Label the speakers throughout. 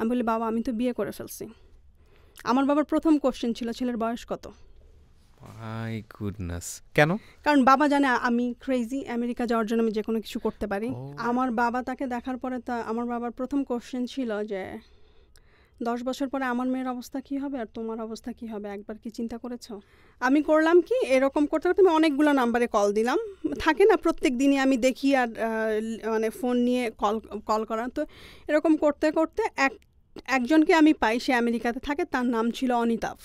Speaker 1: আমি বলি বাবা আমি তো বিয়ে করে ফেলছি আমার বাবার প্রথম কোশ্চেন ছিল ছেলের বয়স কত কেন কারণ বাবা জানে আমি ক্রেজি আমেরিকা যাওয়ার জন্য আমি যে কোনো কিছু করতে পারি oh. আমার বাবা তাকে দেখার পরে তা আমার বাবার প্রথম কোশ্চেন ছিল যে দশ বছর পরে আমার মেয়ের অবস্থা কি হবে আর তোমার অবস্থা কি হবে একবার কি চিন্তা করেছ আমি করলাম কি এরকম করতে করতে আমি অনেকগুলো নাম্বারে কল দিলাম থাকে না প্রত্যেক দিনই আমি দেখি আর মানে ফোন নিয়ে কল কল করা তো এরকম করতে করতে এক একজনকে আমি পাই সে আমেরিকাতে থাকে তার নাম ছিল অনিতাভ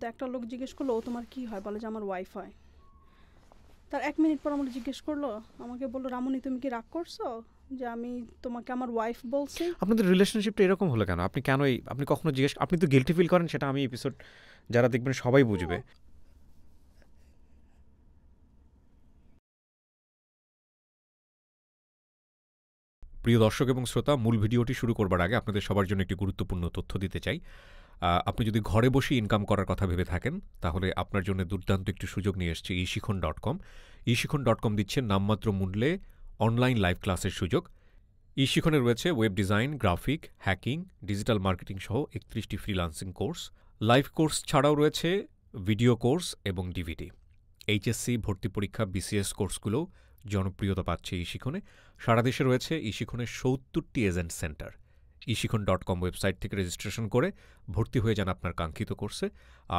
Speaker 1: তো একটা লোক জিজ্ঞেস করলো ও তোমার কি হয় বলে যে আমার ওয়াইফ হয় তার এক মিনিট পর আমাকে জিজ্ঞেস করলো আমাকে বললো রামনি তুমি কি রাগ করছো যে আমি তোমাকে আমার ওয়াইফ বলছি
Speaker 2: আপনাদের রিলেশনশিপটা এরকম হলো কেন আপনি কেন আপনি কখনো জিজ্ঞেস আপনি তো গিলটি ফিল করেন সেটা আমি এপিসোড যারা দেখবেন সবাই বুঝবে প্রিয় দর্শক এবং শ্রোতা মূল ভিডিওটি শুরু করবার আগে আপনাদের সবার জন্য একটি গুরুত্বপূর্ণ তথ্য দিতে চাই আপনি যদি ঘরে বসে ইনকাম করার কথা ভেবে থাকেন তাহলে আপনার জন্য দুর্দান্ত একটি সুযোগ নিয়ে এসছে ইশিখন ডট কম ইশিখন ডট কম দিচ্ছে নামমাত্র মূল্যে অনলাইন লাইভ ক্লাসের সুযোগ ইশিখনে রয়েছে web design graphic hacking digital marketing সহ একত্রিশটি ফ্রিলান্সিং কোর্স লাইভ কোর্স ছাড়াও রয়েছে ভিডিও কোর্স এবং ডিভিডি এইচএসসি ভর্তি পরীক্ষা বিসিএস কোর্সগুলো জনপ্রিয়তা পাচ্ছে ইশিখনে সারা দেশে রয়েছে ইশিখনের সত্তরটি agent centre eShikhon dot com website থেকে রেজিস্ট্রেশন করে ভর্তি হয়ে যান আপনার কাঙ্ক্ষিত কোর্সে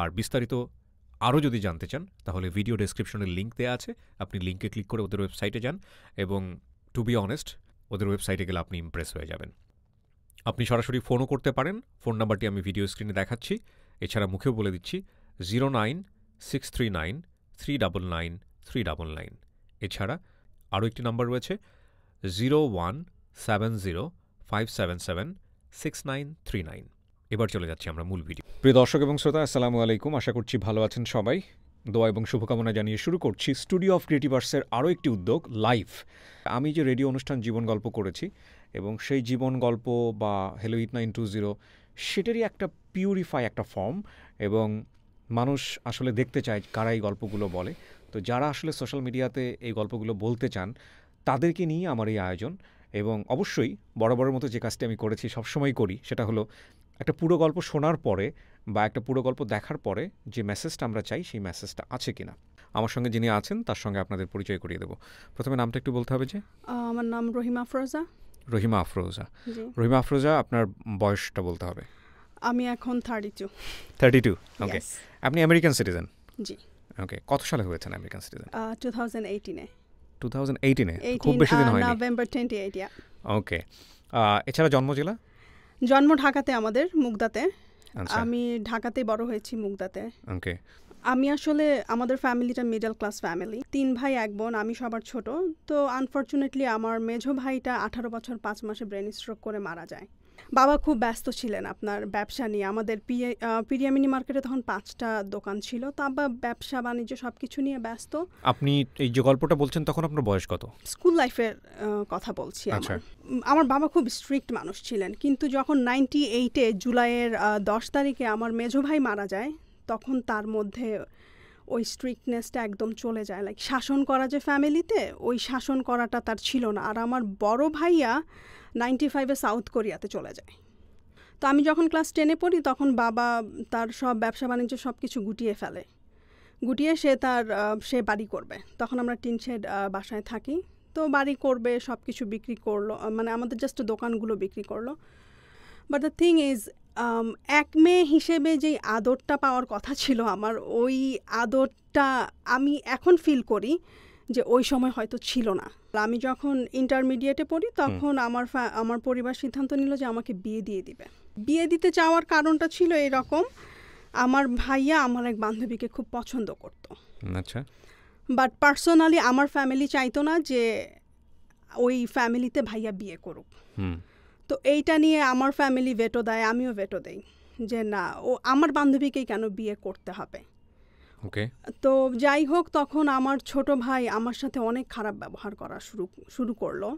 Speaker 2: আর বিস্তারিত আরও যদি জানতে চান তাহলে ভিডিও ডেসক্রিপশনের লিঙ্ক দেওয়া আছে আপনি লিঙ্কে ক্লিক করে ওদের ওয়েবসাইটে যান এবং টু বি অনেস্ট ওদের ওয়েবসাইটে গেলে আপনি ইমপ্রেস হয়ে যাবেন আপনি সরাসরি ফোনও করতে পারেন ফোন নাম্বারটি আমি ভিডিও স্ক্রিনে দেখাচ্ছি এছাড়া মুখেও বলে দিচ্ছি zero nine six three nine three double nine three double nine এছাড়া আরও একটি নাম্বার রয়েছে zero one seven zero five seven seven six nine three nine এবার চলে যাচ্ছি আমরা মূল ভিডিও প্রিয় দর্শক এবং শ্রোতা আসসালামু আলাইকুম আশা করছি ভালো আছেন সবাই দোয়া এবং শুভকামনা জানিয়ে শুরু করছি স্টুডিও অফ ক্রিয়েটিভ আর্টসের আরও একটি উদ্যোগ লাইভ আমি যে রেডিও অনুষ্ঠান জীবন গল্প করেছি এবং সেই জীবন গল্প বা hello eight nine two zero সেটারই একটা পিউরিফাই একটা ফর্ম এবং মানুষ আসলে দেখতে চায় কারা এই গল্পগুলো বলে তো যারা আসলে সোশ্যাল মিডিয়াতে এই গল্পগুলো বলতে চান তাদেরকে নিয়ে আমার এই আয়োজন এবং অবশ্যই বড় বড় মতো যে কাজটি আমি করেছি সবসময় করি সেটা হলো একটা পুরো গল্প শোনার পরে বা একটা পুরো গল্প দেখার পরে যে মেসেজটা আমরা চাই সেই মেসেজটা আছে কিনা আমার সঙ্গে যিনি আছেন তার সঙ্গে আপনাদের পরিচয় করিয়ে দেবো প্রথমে নামটা একটু বলতে হবে যে
Speaker 1: আমার নাম রহিমা আফরোজা
Speaker 2: রহিমা আফরোজা রহিমা আফরোজা আপনার বয়সটা বলতে হবে
Speaker 1: আমি এখন thirty two
Speaker 2: thirty two okay আপনি আমেরিকান সিটিজেন জি ওকে কত সালে হয়েছে আমেরিকান সিটিজেন
Speaker 1: 2018 এ
Speaker 2: 2018 এ খুব বেশি দিন হয়নি
Speaker 1: নভেম্বর টোয়েন্টি এইট
Speaker 2: ওকে এছাড়া জন্ম জেলা
Speaker 1: জন্ম ঢাকাতে আমাদের মুগদাতে আচ্ছা। আমি ঢাকাতে বড় হয়েছি মুগদাতে ওকে আমি আসলে আমাদের ফ্যামিলিটা মিডল ক্লাস ফ্যামিলি তিন ভাই এক বোন আমি সবার ছোট তো আনফরচুনেটলি আমার মেজো ভাইটা আঠারো বছর পাঁচ মাসে ব্রেন স্ট্রোক করে মারা যায় বাবা খুব ব্যস্ত ছিলেন আপনার ব্যবসা নিয়ে আমাদের পিরিয়ামিনি মার্কেটে তখন পাঁচটা দোকান ছিল তো আব্বা ব্যবসা বাণিজ্য সব কিছু নিয়ে ব্যস্ত
Speaker 2: আপনি এই যে গল্পটা বলছেন তখন আপনার বয়স কত
Speaker 1: স্কুল লাইফের কথা বলছি আচ্ছা। আমার বাবা খুব স্ট্রিক্ট মানুষ ছিলেন কিন্তু যখন নাইনটি এইটে জুলাইয়ের দশ তারিখে আমার মেজো ভাই মারা যায় তখন তার মধ্যে ওই স্ট্রিক্টনেসটা একদম চলে যায় লাইক শাসন করা যে ফ্যামিলিতে ওই শাসন করাটা তার ছিল না আর আমার বড় ভাইয়া নাইনটি ফাইভে সাউথ কোরিয়াতে চলে যায় তো আমি যখন ক্লাস টেনে পড়ি তখন বাবা তার সব ব্যবসা বাণিজ্য সব কিছু গুটিয়ে ফেলে গুটিয়ে সে তার সে বাড়ি করবে তখন আমরা টিন শেড বাসায় থাকি তো বাড়ি করবে সব কিছু বিক্রি করলো মানে আমাদের জাস্ট দোকানগুলো বিক্রি করলো বাট দ্য থিং ইজ এক মেয়ে হিসেবে যেই আদরটা পাওয়ার কথা ছিল আমার ওই আদরটা আমি এখন ফিল করি যে ওই সময় হয়তো ছিল না আমি যখন ইন্টারমিডিয়েটে পড়ি তখন আমার আমার পরিবার সিদ্ধান্ত নিল যে আমাকে বিয়ে দিয়ে দিবে বিয়ে দিতে চাওয়ার কারণটা ছিল এরকম আমার ভাইয়া আমার এক বান্ধবীকে খুব পছন্দ করতো আচ্ছা বাট পার্সোনালি আমার ফ্যামিলি চাইতো না যে ওই ফ্যামিলিতে ভাইয়া বিয়ে করুক তো এইটা নিয়ে আমার ফ্যামিলি ভেটো দেয় আমিও ভেটো দেই যে না ও আমার বান্ধবীকেই কেন বিয়ে করতে হবে ওকে তো যাই হোক তখন আমার ছোট ভাই আমার সাথে অনেক খারাপ ব্যবহার করা শুরু শুরু করলো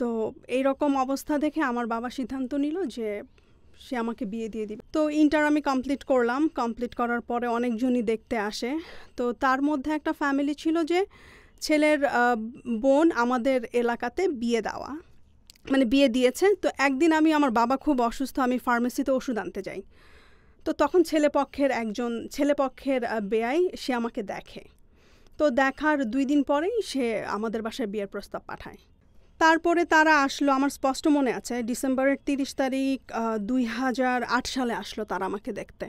Speaker 1: তো এই রকম অবস্থা দেখে আমার বাবা সিদ্ধান্ত নিল যে সে আমাকে বিয়ে দিয়ে দিবে তো ইন্টার আমি কমপ্লিট করলাম কমপ্লিট করার পরে অনেকজনই দেখতে আসে তো তার মধ্যে একটা ফ্যামিলি ছিল যে ছেলের বোন আমাদের এলাকাতে বিয়ে দেওয়া মানে বিয়ে দিয়েছে তো একদিন আমি আমার বাবা খুব অসুস্থ আমি ফার্মেসিতে ওষুধ আনতে যাই তো তখন ছেলেপক্ষের একজন ছেলেপক্ষের বেয়াই সে আমাকে দেখে তো দেখার দুই দিন পরেই সে আমাদের বাসায় বিয়ের প্রস্তাব পাঠায় তারপরে তারা আসলো আমার স্পষ্ট মনে আছে ডিসেম্বরের তিরিশ তারিখ দুই হাজার আট সালে আসলো তারা আমাকে দেখতে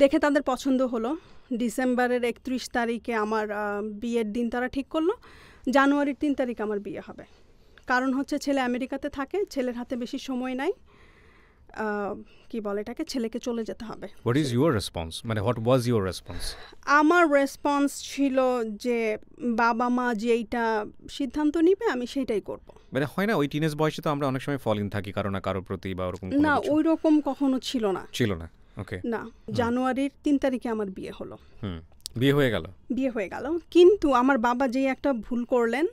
Speaker 1: দেখে তাদের পছন্দ হলো ডিসেম্বরের একত্রিশ তারিখে আমার বিয়ের দিন তারা ঠিক করলো জানুয়ারির তিন তারিখ আমার বিয়ে হবে কারণ হচ্ছে ছেলে আমেরিকাতে থাকে ছেলের হাতে বেশি সময় নাই কি বলে এটাকে ছেলেকে চলে যেতে হবে
Speaker 2: হোয়াট ইজ ইউর রেসপন্স মানে হোয়াট ওয়াজ ইউর রেসপন্স
Speaker 1: আমার রেসপন্স ছিল যে বাবা মা যেইটা সিদ্ধান্ত নিবে আমি সেটাই করব
Speaker 2: মানে হয় না ওই টিনেজ বয়সে তো আমরা অনেক সময় ফলিং থাকি কারণ না কারোর প্রতি বা ওরকম না
Speaker 1: ওই রকম কখনো ছিল না
Speaker 2: ছিল না ওকে
Speaker 1: না জানুয়ারির তিন তারিখে আমার বিয়ে হলো
Speaker 2: হুম বিয়ে হয়ে গেল
Speaker 1: বিয়ে হয়ে গেল কিন্তু আমার বাবা যেই একটা ভুল করলেন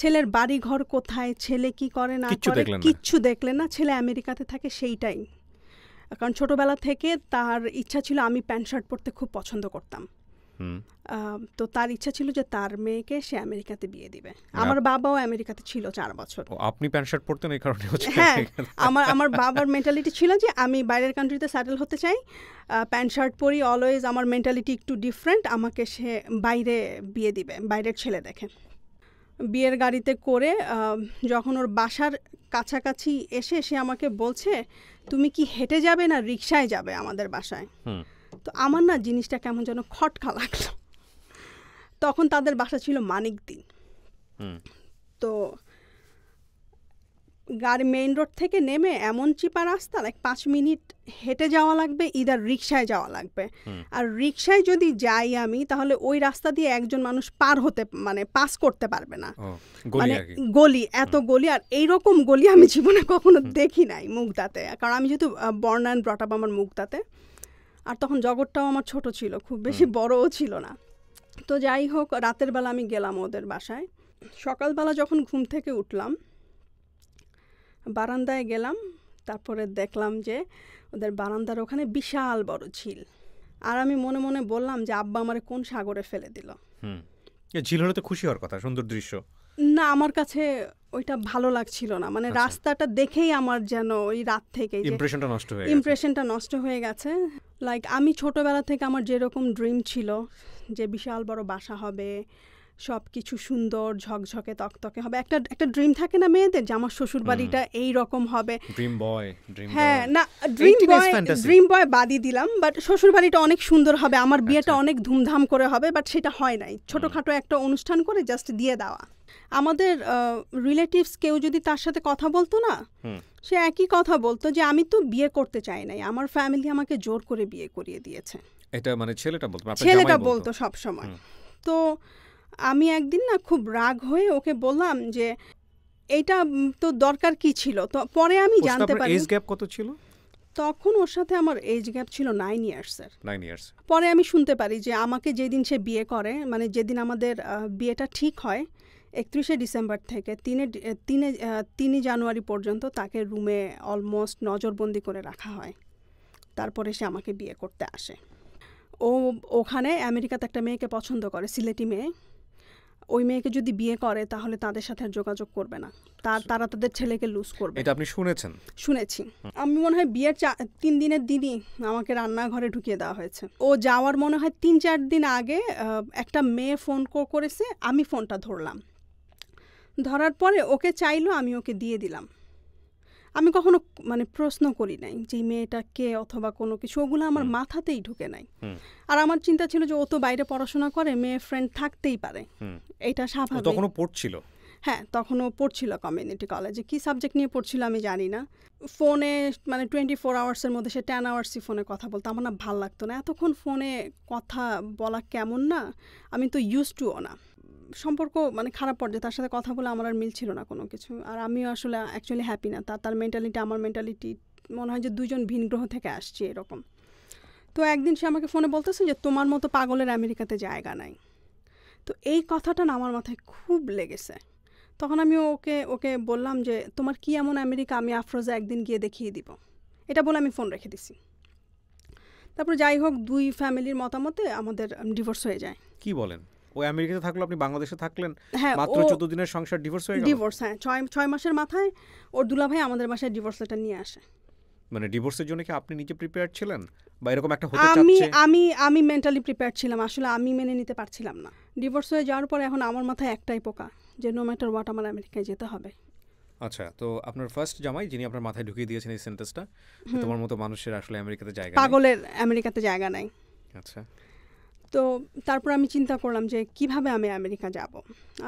Speaker 1: ছেলের বাড়ি ঘর কোথায় ছেলে কি করে না করে কিচ্ছু দেখলে না ছেলে আমেরিকাতে থাকে সেইটাই কারণ ছোটবেলা থেকে তার ইচ্ছা ছিল আমি প্যান্ট শার্ট পরতে খুব পছন্দ করতাম তো তার ইচ্ছা ছিল যে তার মেয়েকে সে আমেরিকাতে বিয়ে দিবে মানে আমার বাবাও আমেরিকাতে ছিল চার বছর
Speaker 2: আপনি প্যান্ট শার্ট পরতেন এই কারণে হ্যাঁ আমার আমার বাবার
Speaker 1: মেন্টালিটি ছিল যে আমি বাইরের কান্ট্রিতে সেটেল হতে চাই প্যান্ট শার্ট পরি অলওয়েজ আমার মেন্টালিটি একটু ডিফারেন্ট আমাকে সে বাইরে বিয়ে দিবে বাইরের ছেলে দেখে বিয়ের গাড়িতে করে যখন ওর বাসার কাছাকাছি এসে সে আমাকে বলছে তুমি কি হেঁটে যাবে না রিক্সায় যাবে আমাদের বাসায় তো আমার না জিনিসটা কেমন যেন খটকা লাগলো তখন তাদের বাসা ছিল মানিক দিন তো গাড়ি মেইন রোড থেকে নেমে এমন চিপা রাস্তা লাইক পাঁচ মিনিট হেঁটে যাওয়া লাগবে ইদার রিক্সায় যাওয়া লাগবে আর রিক্সায় যদি যাই আমি তাহলে ওই রাস্তা দিয়ে একজন মানুষ পার হতে মানে পাস করতে পারবে না মানে গলি এত গলি আর এইরকম গলি আমি জীবনে কখনো দেখি নাই মুগদাতে কারণ আমি যেহেতু বর্ণায়ন ব্রটাপ ব্রট আপ আমার মুগদাতে আর তখন জগৎটাও আমার ছোট ছিল খুব বেশি বড়ও ছিল না তো যাই হোক রাতের বেলা আমি গেলাম ওদের বাসায় সকালবেলা যখন ঘুম থেকে উঠলাম বারান্দায় গেলাম তারপরে দেখলাম যে ওদের বারান্দার ওখানে বিশাল বড় ঝিল আর আমি মনে মনে বললাম যে আব্বা আমার কোন সাগরে ফেলে দিল
Speaker 2: ঝিল হলে তো খুশি হওয়ার কথা সুন্দর দৃশ্য
Speaker 1: না আমার কাছে ওইটা ভালো লাগছিল না মানে আচ্ছা। রাস্তাটা দেখেই আমার যেন ওই রাত থেকে ইমপ্রেশনটা নষ্ট হয়ে ইমপ্রেশনটা নষ্ট হয়ে গেছে লাইক আমি ছোটবেলা থেকে আমার যেরকম ড্রিম ছিল যে বিশাল বড় বাসা হবে সব কিছু সুন্দর ঝকঝকে তকতকে হবে একটা একটা ড্রিম থাকে না মেয়েদের যে আমার শ্বশুর বাড়িটা এই রকম হবে
Speaker 2: ড্রিম বয় হ্যাঁ
Speaker 1: না ড্রিম বয় ড্রিম বয় বাদই দিলাম বাট শ্বশুর বাড়িটা অনেক সুন্দর হবে আমার আচ্ছা। বিয়েটা অনেক ধুমধাম করে হবে বাট সেটা হয় নাই ছোটোখাটো একটা অনুষ্ঠান করে জাস্ট দিয়ে দেওয়া আমাদের রিলেটিভস কেউ যদি তার সাথে কথা বলতো না সে একই কথা বলতো যে আমি তো বিয়ে করতে চাই নাই আমার ফ্যামিলি আমাকে জোর করে বিয়ে করিয়ে দিয়েছে
Speaker 2: এটা মানে ছেলেটা বলতো ছেলেটা বলতো
Speaker 1: সব সময় তো আমি একদিন না খুব রাগ হয়ে ওকে বললাম যে এটা তো দরকার কি ছিল তো পরে আমি জানতে পারি এজ গ্যাপ কত ছিল তখন ওর সাথে আমার এজ গ্যাপ ছিল নাইন স্যার নাইন ইয়ার্স পরে আমি শুনতে পারি যে আমাকে যেদিন সে বিয়ে করে মানে যেদিন আমাদের বিয়েটা ঠিক হয় একত্রিশে ডিসেম্বর থেকে তিনে তিনে তিনই জানুয়ারি পর্যন্ত তাকে রুমে অলমোস্ট নজরবন্দি করে রাখা হয় তারপরে সে আমাকে বিয়ে করতে আসে ও ওখানে আমেরিকাতে একটা মেয়েকে পছন্দ করে সিলেটি মেয়ে ওই মেয়েকে যদি বিয়ে করে তাহলে তাদের সাথে যোগাযোগ করবে না তার তারা তাদের ছেলেকে লুজ করবে
Speaker 2: এটা আপনি শুনেছেন শুনেছি আমি
Speaker 1: মনে হয় বিয়ের চা- তিন দিনের দিনই আমাকে রান্নাঘরে ঢুকিয়ে দেওয়া হয়েছে ও যাওয়ার মনে হয় তিন চার দিন আগে একটা মেয়ে ফোন করেছে আমি ফোনটা ধরলাম ধরার পরে ওকে চাইলো আমি ওকে দিয়ে দিলাম আমি কখনো মানে প্রশ্ন করি নাই যে মেয়েটা কে অথবা কোনো কিছু ওগুলো আমার মাথাতেই ঢুকে নাই আর আমার চিন্তা ছিল যে ও তো বাইরে পড়াশোনা করে মেয়ে ফ্রেন্ড থাকতেই পারে এটা স্বাভাবিক তখনও পড়ছিল হ্যাঁ তখনও পড়ছিল কমিউনিটি কলেজে কি সাবজেক্ট নিয়ে পড়ছিল আমি জানি না ফোনে মানে টোয়েন্টি ফোর আওয়ার্সের মধ্যে সে টেন আওয়ার্সই ফোনে কথা বলতো আমার না ভাল লাগতো না এতক্ষণ ফোনে কথা বলা কেমন না আমি তো ইউজ টুও না সম্পর্ক মানে খারাপ পর্যায়ে তার সাথে কথা বলে আমার আর মিল ছিল না কোনো কিছু আর আমিও আসলে অ্যাকচুয়ালি হ্যাপি না তার তার মেন্টালিটি আমার মেন্টালিটি মনে হয় যে দুজন ভিন গ্রহ থেকে আসছি এরকম তো একদিন সে আমাকে ফোনে বলতেছে যে তোমার মতো পাগলের আমেরিকাতে জায়গা নাই তো এই কথাটা না আমার মাথায় খুব লেগেছে তখন আমি ওকে ওকে বললাম যে তোমার কি এমন আমেরিকা আমি আফরোজা একদিন গিয়ে দেখিয়ে দিব এটা বলে আমি ফোন রেখে দিছি তারপর যাই হোক দুই ফ্যামিলির মতামতে আমাদের ডিভোর্স হয়ে যায়
Speaker 2: কি বলেন ওই আমেরিকাতে থাকলো আপনি বাংলাদেশে থাকলেন হ্যাঁ, মাত্র 14 দিনের সংসার ডিভোর্স হয়ে গেল ডিভোর্স
Speaker 1: হ্যাঁ 6 6 মাসের মাথায় ওর আমাদের বাসায় ডিভোর্স লেটার নিয়ে আসে
Speaker 2: মানে ডিভোর্সের জন্য কি আপনি নিজে প্রিপেয়ার ছিলেন বা এরকম একটা হতে চাচ্ছে আমি
Speaker 1: আমি আমি মেন্টালি প্রিপেয়ার ছিলাম আসলে আমি মেনে নিতে পারছিলাম না ডিভোর্স হয়ে যাওয়ার এখন আমার মাথায় একটাই পোকা যে নো ম্যাটার হোয়াট আমার আমেরিকায় যেতে হবে
Speaker 2: আচ্ছা তো আপনার ফার্স্ট জামাই যিনি আপনার মাথায় ঢুকিয়ে দিয়েছেন এই সেন্টেন্সটা তোমার মতো মানুষের আসলে আমেরিকাতে জায়গা
Speaker 1: পাগলের আমেরিকাতে জায়গা নাই আচ্ছা তো তারপর আমি চিন্তা করলাম যে কিভাবে আমি আমেরিকা যাব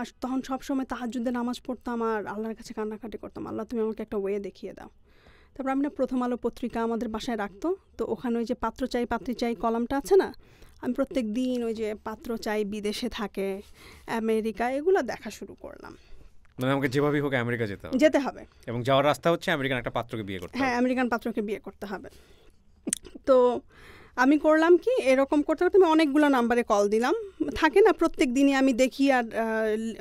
Speaker 1: আর তখন সবসময় তাহাজুদ্দে নামাজ পড়তাম আর আল্লাহর কাছে কান্নাকাটি করতাম আল্লাহ তুমি আমাকে একটা ওয়ে দেখিয়ে দাও তারপর আমি না প্রথম আলো পত্রিকা আমাদের বাসায় রাখতো তো ওখানে ওই যে পাত্র চাই পাত্রী চাই কলামটা আছে না আমি প্রত্যেক দিন ওই যে পাত্র চাই বিদেশে থাকে আমেরিকা এগুলো দেখা শুরু
Speaker 2: করলাম মানে আমাকে যেভাবেই হোক আমেরিকা যেতে হবে যেতে হবে এবং যাওয়ার রাস্তা হচ্ছে আমেরিকান একটা পাত্রকে বিয়ে করতে
Speaker 1: হ্যাঁ আমেরিকান পাত্রকে বিয়ে করতে হবে তো আমি করলাম কি এরকম করতে করতে আমি অনেকগুলো নাম্বারে কল দিলাম থাকে না প্রত্যেক দিনই আমি দেখি আর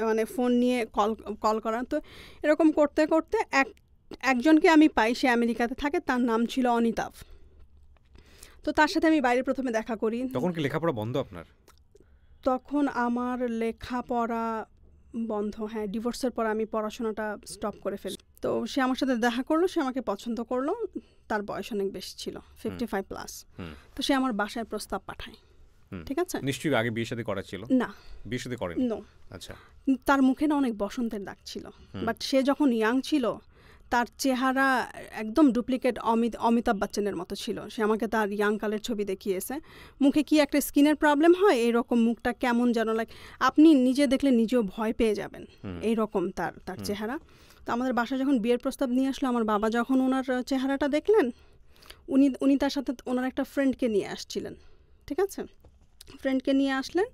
Speaker 1: মানে ফোন নিয়ে কল কল করা তো এরকম করতে করতে এক একজনকে আমি পাই সে আমেরিকাতে থাকে তার নাম ছিল অনিতাভ তো তার সাথে আমি বাইরে প্রথমে দেখা করি তখন কি
Speaker 2: লেখাপড়া বন্ধ আপনার
Speaker 1: তখন আমার লেখাপড়া বন্ধ হ্যাঁ ডিভোর্সের পর আমি পড়াশোনাটা স্টপ করে ফেলি তো সে আমার সাথে দেখা করলো সে আমাকে পছন্দ করলো তার বয়স অনেক বেশি ছিল ফিফটি ফাইভ প্লাস তো সে আমার বাসায় প্রস্তাব পাঠায়
Speaker 2: ঠিক আছে নিশ্চয়ই আগে বিয়ে সাথে করা ছিল না বিয়ে সাথে করে নো আচ্ছা
Speaker 1: তার মুখে না অনেক বসন্তের দাগ ছিল বাট সে যখন ইয়াং ছিল তার চেহারা একদম ডুপ্লিকেট অমিত অমিতাভ বচ্চনের মতো ছিল সে আমাকে তার ইয়াং কালের ছবি দেখিয়েছে মুখে কি একটা স্কিনের প্রবলেম হয় এইরকম মুখটা কেমন যেন লাইক আপনি নিজে দেখলে নিজেও ভয় পেয়ে যাবেন এইরকম তার তার চেহারা তো আমাদের বাসায় যখন বিয়ের প্রস্তাব নিয়ে আসলো আমার বাবা যখন ওনার চেহারাটা দেখলেন উনি উনি তার সাথে ওনার একটা ফ্রেন্ডকে নিয়ে আসছিলেন ঠিক আছে ফ্রেন্ডকে নিয়ে আসলেন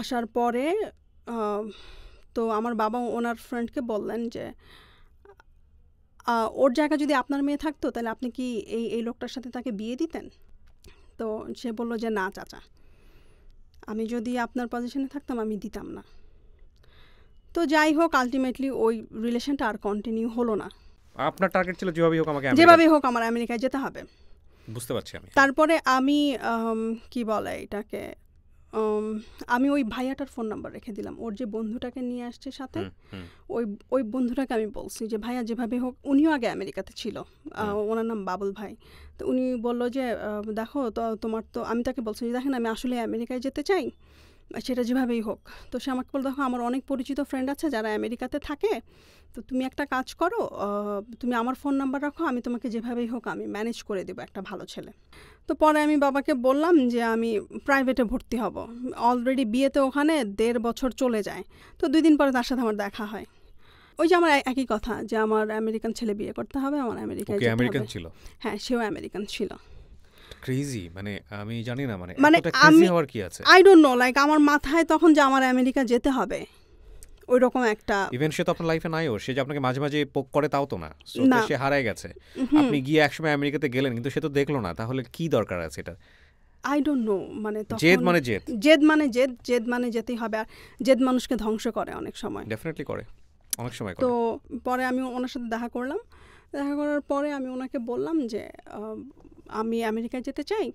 Speaker 1: আসার পরে তো আমার বাবা ওনার ফ্রেন্ডকে বললেন যে ওর জায়গা যদি আপনার মেয়ে থাকতো তাহলে আপনি কি এই এই লোকটার সাথে তাকে বিয়ে দিতেন তো সে বলল যে না চাচা আমি যদি আপনার পজিশনে থাকতাম আমি দিতাম না তো যাই হোক আলটিমেটলি ওই রিলেশনটা আর কন্টিনিউ হলো না
Speaker 2: আপনার টার্গেট ছিল যেভাবেই হোক আমাকে যেভাবে
Speaker 1: হোক আমার আমেরিকায় যেতে হবে বুঝতে পারছি আমি তারপরে আমি কি বলে এটাকে আমি ওই ভাইয়াটার ফোন নাম্বার রেখে দিলাম ওর যে বন্ধুটাকে নিয়ে আসছে সাথে ওই ওই বন্ধুটাকে আমি বলছি যে ভাইয়া যেভাবে হোক উনিও আগে আমেরিকাতে ছিল ওনার নাম বাবুল ভাই তো উনি বলল যে দেখো তো তোমার তো আমি তাকে বলছি যে দেখেন আমি আসলে আমেরিকায় যেতে চাই সেটা যেভাবেই হোক তো সে আমাকে বলে দেখো আমার অনেক পরিচিত ফ্রেন্ড আছে যারা আমেরিকাতে থাকে তো তুমি একটা কাজ করো তুমি আমার ফোন নাম্বার রাখো আমি তোমাকে যেভাবেই হোক আমি ম্যানেজ করে দেবো একটা ভালো ছেলে তো পরে আমি বাবাকে বললাম যে আমি প্রাইভেটে ভর্তি হব অলরেডি বিয়েতে ওখানে দেড় বছর চলে যায় তো দুই দিন পরে তার সাথে আমার দেখা হয় ওই যে আমার একই কথা যে আমার আমেরিকান ছেলে বিয়ে করতে হবে আমার আমেরিকায় আমেরিকান ছিল হ্যাঁ সেও আমেরিকান ছিল
Speaker 2: ক্রেজি মানে আমি জানি না মানে মানে হওয়ার কি আছে আই ডোন্ট
Speaker 1: নো লাইক আমার মাথায় তখন যে আমার আমেরিকা যেতে হবে ওই রকম একটা
Speaker 2: ইভেন সে তো আপনার লাইফে সে যে আপনাকে মাঝে মাঝে পোক করে তাও তো না সে হারায় গেছে আপনি গিয়ে একসময় আমেরিকাতে গেলেন কিন্তু সে তো দেখলো না তাহলে কি দরকার আছে এটা
Speaker 1: আই ডোন্ট নো মানে জেদ মানে জেদ জেদ মানে জেদ জেদ মানে যেতেই হবে আর জেদ মানুষকে ধ্বংস করে অনেক সময়
Speaker 2: ডেফিনেটলি করে অনেক সময়
Speaker 1: তো পরে আমি ওনার সাথে দেখা করলাম দেখা করার পরে আমি ওনাকে বললাম যে আমি আমেরিকায় যেতে চাই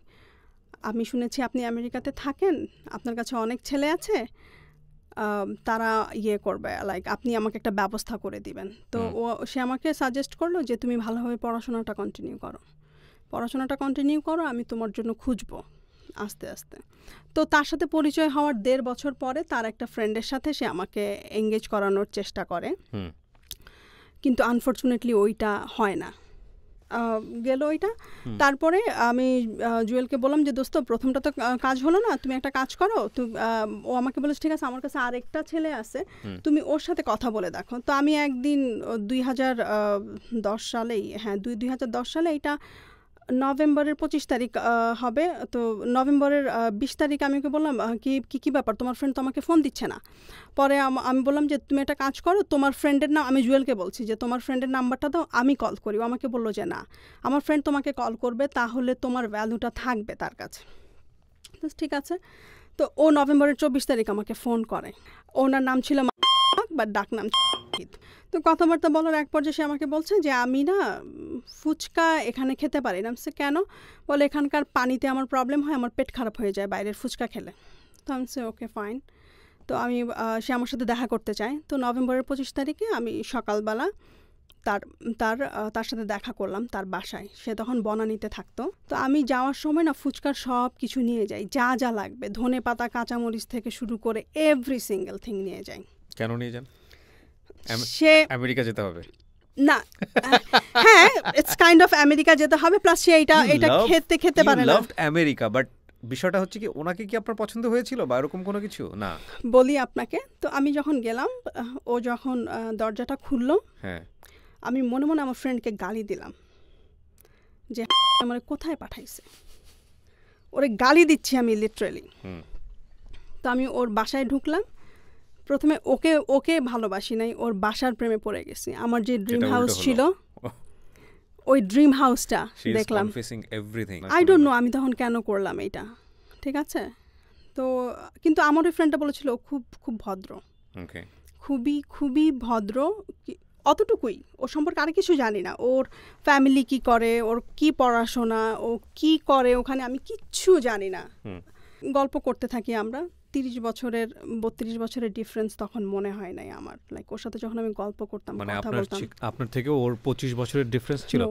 Speaker 1: আমি শুনেছি আপনি আমেরিকাতে থাকেন আপনার কাছে অনেক ছেলে আছে তারা ইয়ে করবে লাইক আপনি আমাকে একটা ব্যবস্থা করে দিবেন তো ও সে আমাকে সাজেস্ট করলো যে তুমি ভালোভাবে পড়াশোনাটা কন্টিনিউ করো পড়াশোনাটা কন্টিনিউ করো আমি তোমার জন্য খুঁজবো আস্তে আস্তে তো তার সাথে পরিচয় হওয়ার দেড় বছর পরে তার একটা ফ্রেন্ডের সাথে সে আমাকে এঙ্গেজ করানোর চেষ্টা করে কিন্তু আনফর্চুনেটলি ওইটা হয় না গেল ওইটা তারপরে আমি জুয়েলকে বললাম যে দোস্ত প্রথমটা তো কাজ হলো না তুমি একটা কাজ করো ও আমাকে বলেছে ঠিক আছে আমার কাছে আরেকটা ছেলে আছে তুমি ওর সাথে কথা বলে দেখো তো আমি একদিন দুই হাজার দশ সালেই হ্যাঁ দুই দুই হাজার দশ সালে এটা নভেম্বরের পঁচিশ তারিখ হবে তো নভেম্বরের বিশ তারিখ আমি ওকে বললাম কি কী কী ব্যাপার তোমার ফ্রেন্ড তোমাকে ফোন দিচ্ছে না পরে আমি বললাম যে তুমি একটা কাজ করো তোমার ফ্রেন্ডের নাম আমি জুয়েলকে বলছি যে তোমার ফ্রেন্ডের নাম্বারটা দাও আমি কল করি আমাকে বললো যে না আমার ফ্রেন্ড তোমাকে কল করবে তাহলে তোমার ভ্যালুটা থাকবে তার কাছে তো ঠিক আছে তো ও নভেম্বরের চব্বিশ তারিখ আমাকে ফোন করে ওনার নাম ছিল বা ডাক নাম তো কথাবার্তা বলার এক পর্যায়ে সে আমাকে বলছে যে আমি না ফুচকা এখানে খেতে পারি না সে কেন বলে এখানকার পানিতে আমার প্রবলেম হয় আমার পেট খারাপ হয়ে যায় বাইরের ফুচকা খেলে তো আমি ওকে ফাইন তো আমি সে আমার সাথে দেখা করতে চায় তো নভেম্বরের পঁচিশ তারিখে আমি সকালবেলা তার তার তার সাথে দেখা করলাম তার বাসায় সে তখন বনানিতে থাকতো তো আমি যাওয়ার সময় না ফুচকার সব কিছু নিয়ে যাই যা যা লাগবে ধনে পাতা কাঁচামরিচ থেকে শুরু করে এভরি সিঙ্গেল থিং নিয়ে যাই
Speaker 2: কেন নিয়ে যান সে আমেরিকা যেতে হবে
Speaker 1: না হ্যাঁ ইটস কাইন্ড অফ আমেরিকা যেতে হবে প্লাস সে এটা এটা খেতে খেতে পারে না লাভড
Speaker 2: আমেরিকা বাট বিষয়টা হচ্ছে কি ওনাকে কি আপনার পছন্দ হয়েছিল বা এরকম কোনো কিছু না
Speaker 1: বলি আপনাকে তো আমি যখন গেলাম ও যখন দরজাটা খুললো হ্যাঁ আমি মনে মনে আমার ফ্রেন্ডকে গালি দিলাম যে হ্যাঁ, আমার কোথায় পাঠাইছে ওরে গালি দিচ্ছি আমি লিটারেলি তো আমি ওর বাসায় ঢুকলাম প্রথমে ওকে ওকে ভালোবাসি নাই ওর বাসার প্রেমে পড়ে গেছি আমার যে ড্রিম হাউস ছিল ওই ড্রিম হাউসটা দেখলাম আই ডোন্ট নো আমি তখন কেন করলাম এটা ঠিক আছে তো কিন্তু আমার ওই ফ্রেন্ডটা বলেছিল খুব খুব ভদ্র খুবই খুবই ভদ্র অতটুকুই ওর সম্পর্কে আর কিছু জানি না ওর ফ্যামিলি কি করে ওর কি পড়াশোনা ও কি করে ওখানে আমি কিচ্ছু জানি না গল্প করতে থাকি আমরা তিরিশ বছরের বত্রিশ বছরের ডিফারেন্স তখন মনে হয় নাই আমার লাইক ওর সাথে যখন আমি গল্প করতাম মানে আপনার
Speaker 2: আপনার থেকে ওর পঁচিশ বছরের ডিফারেন্স ছিল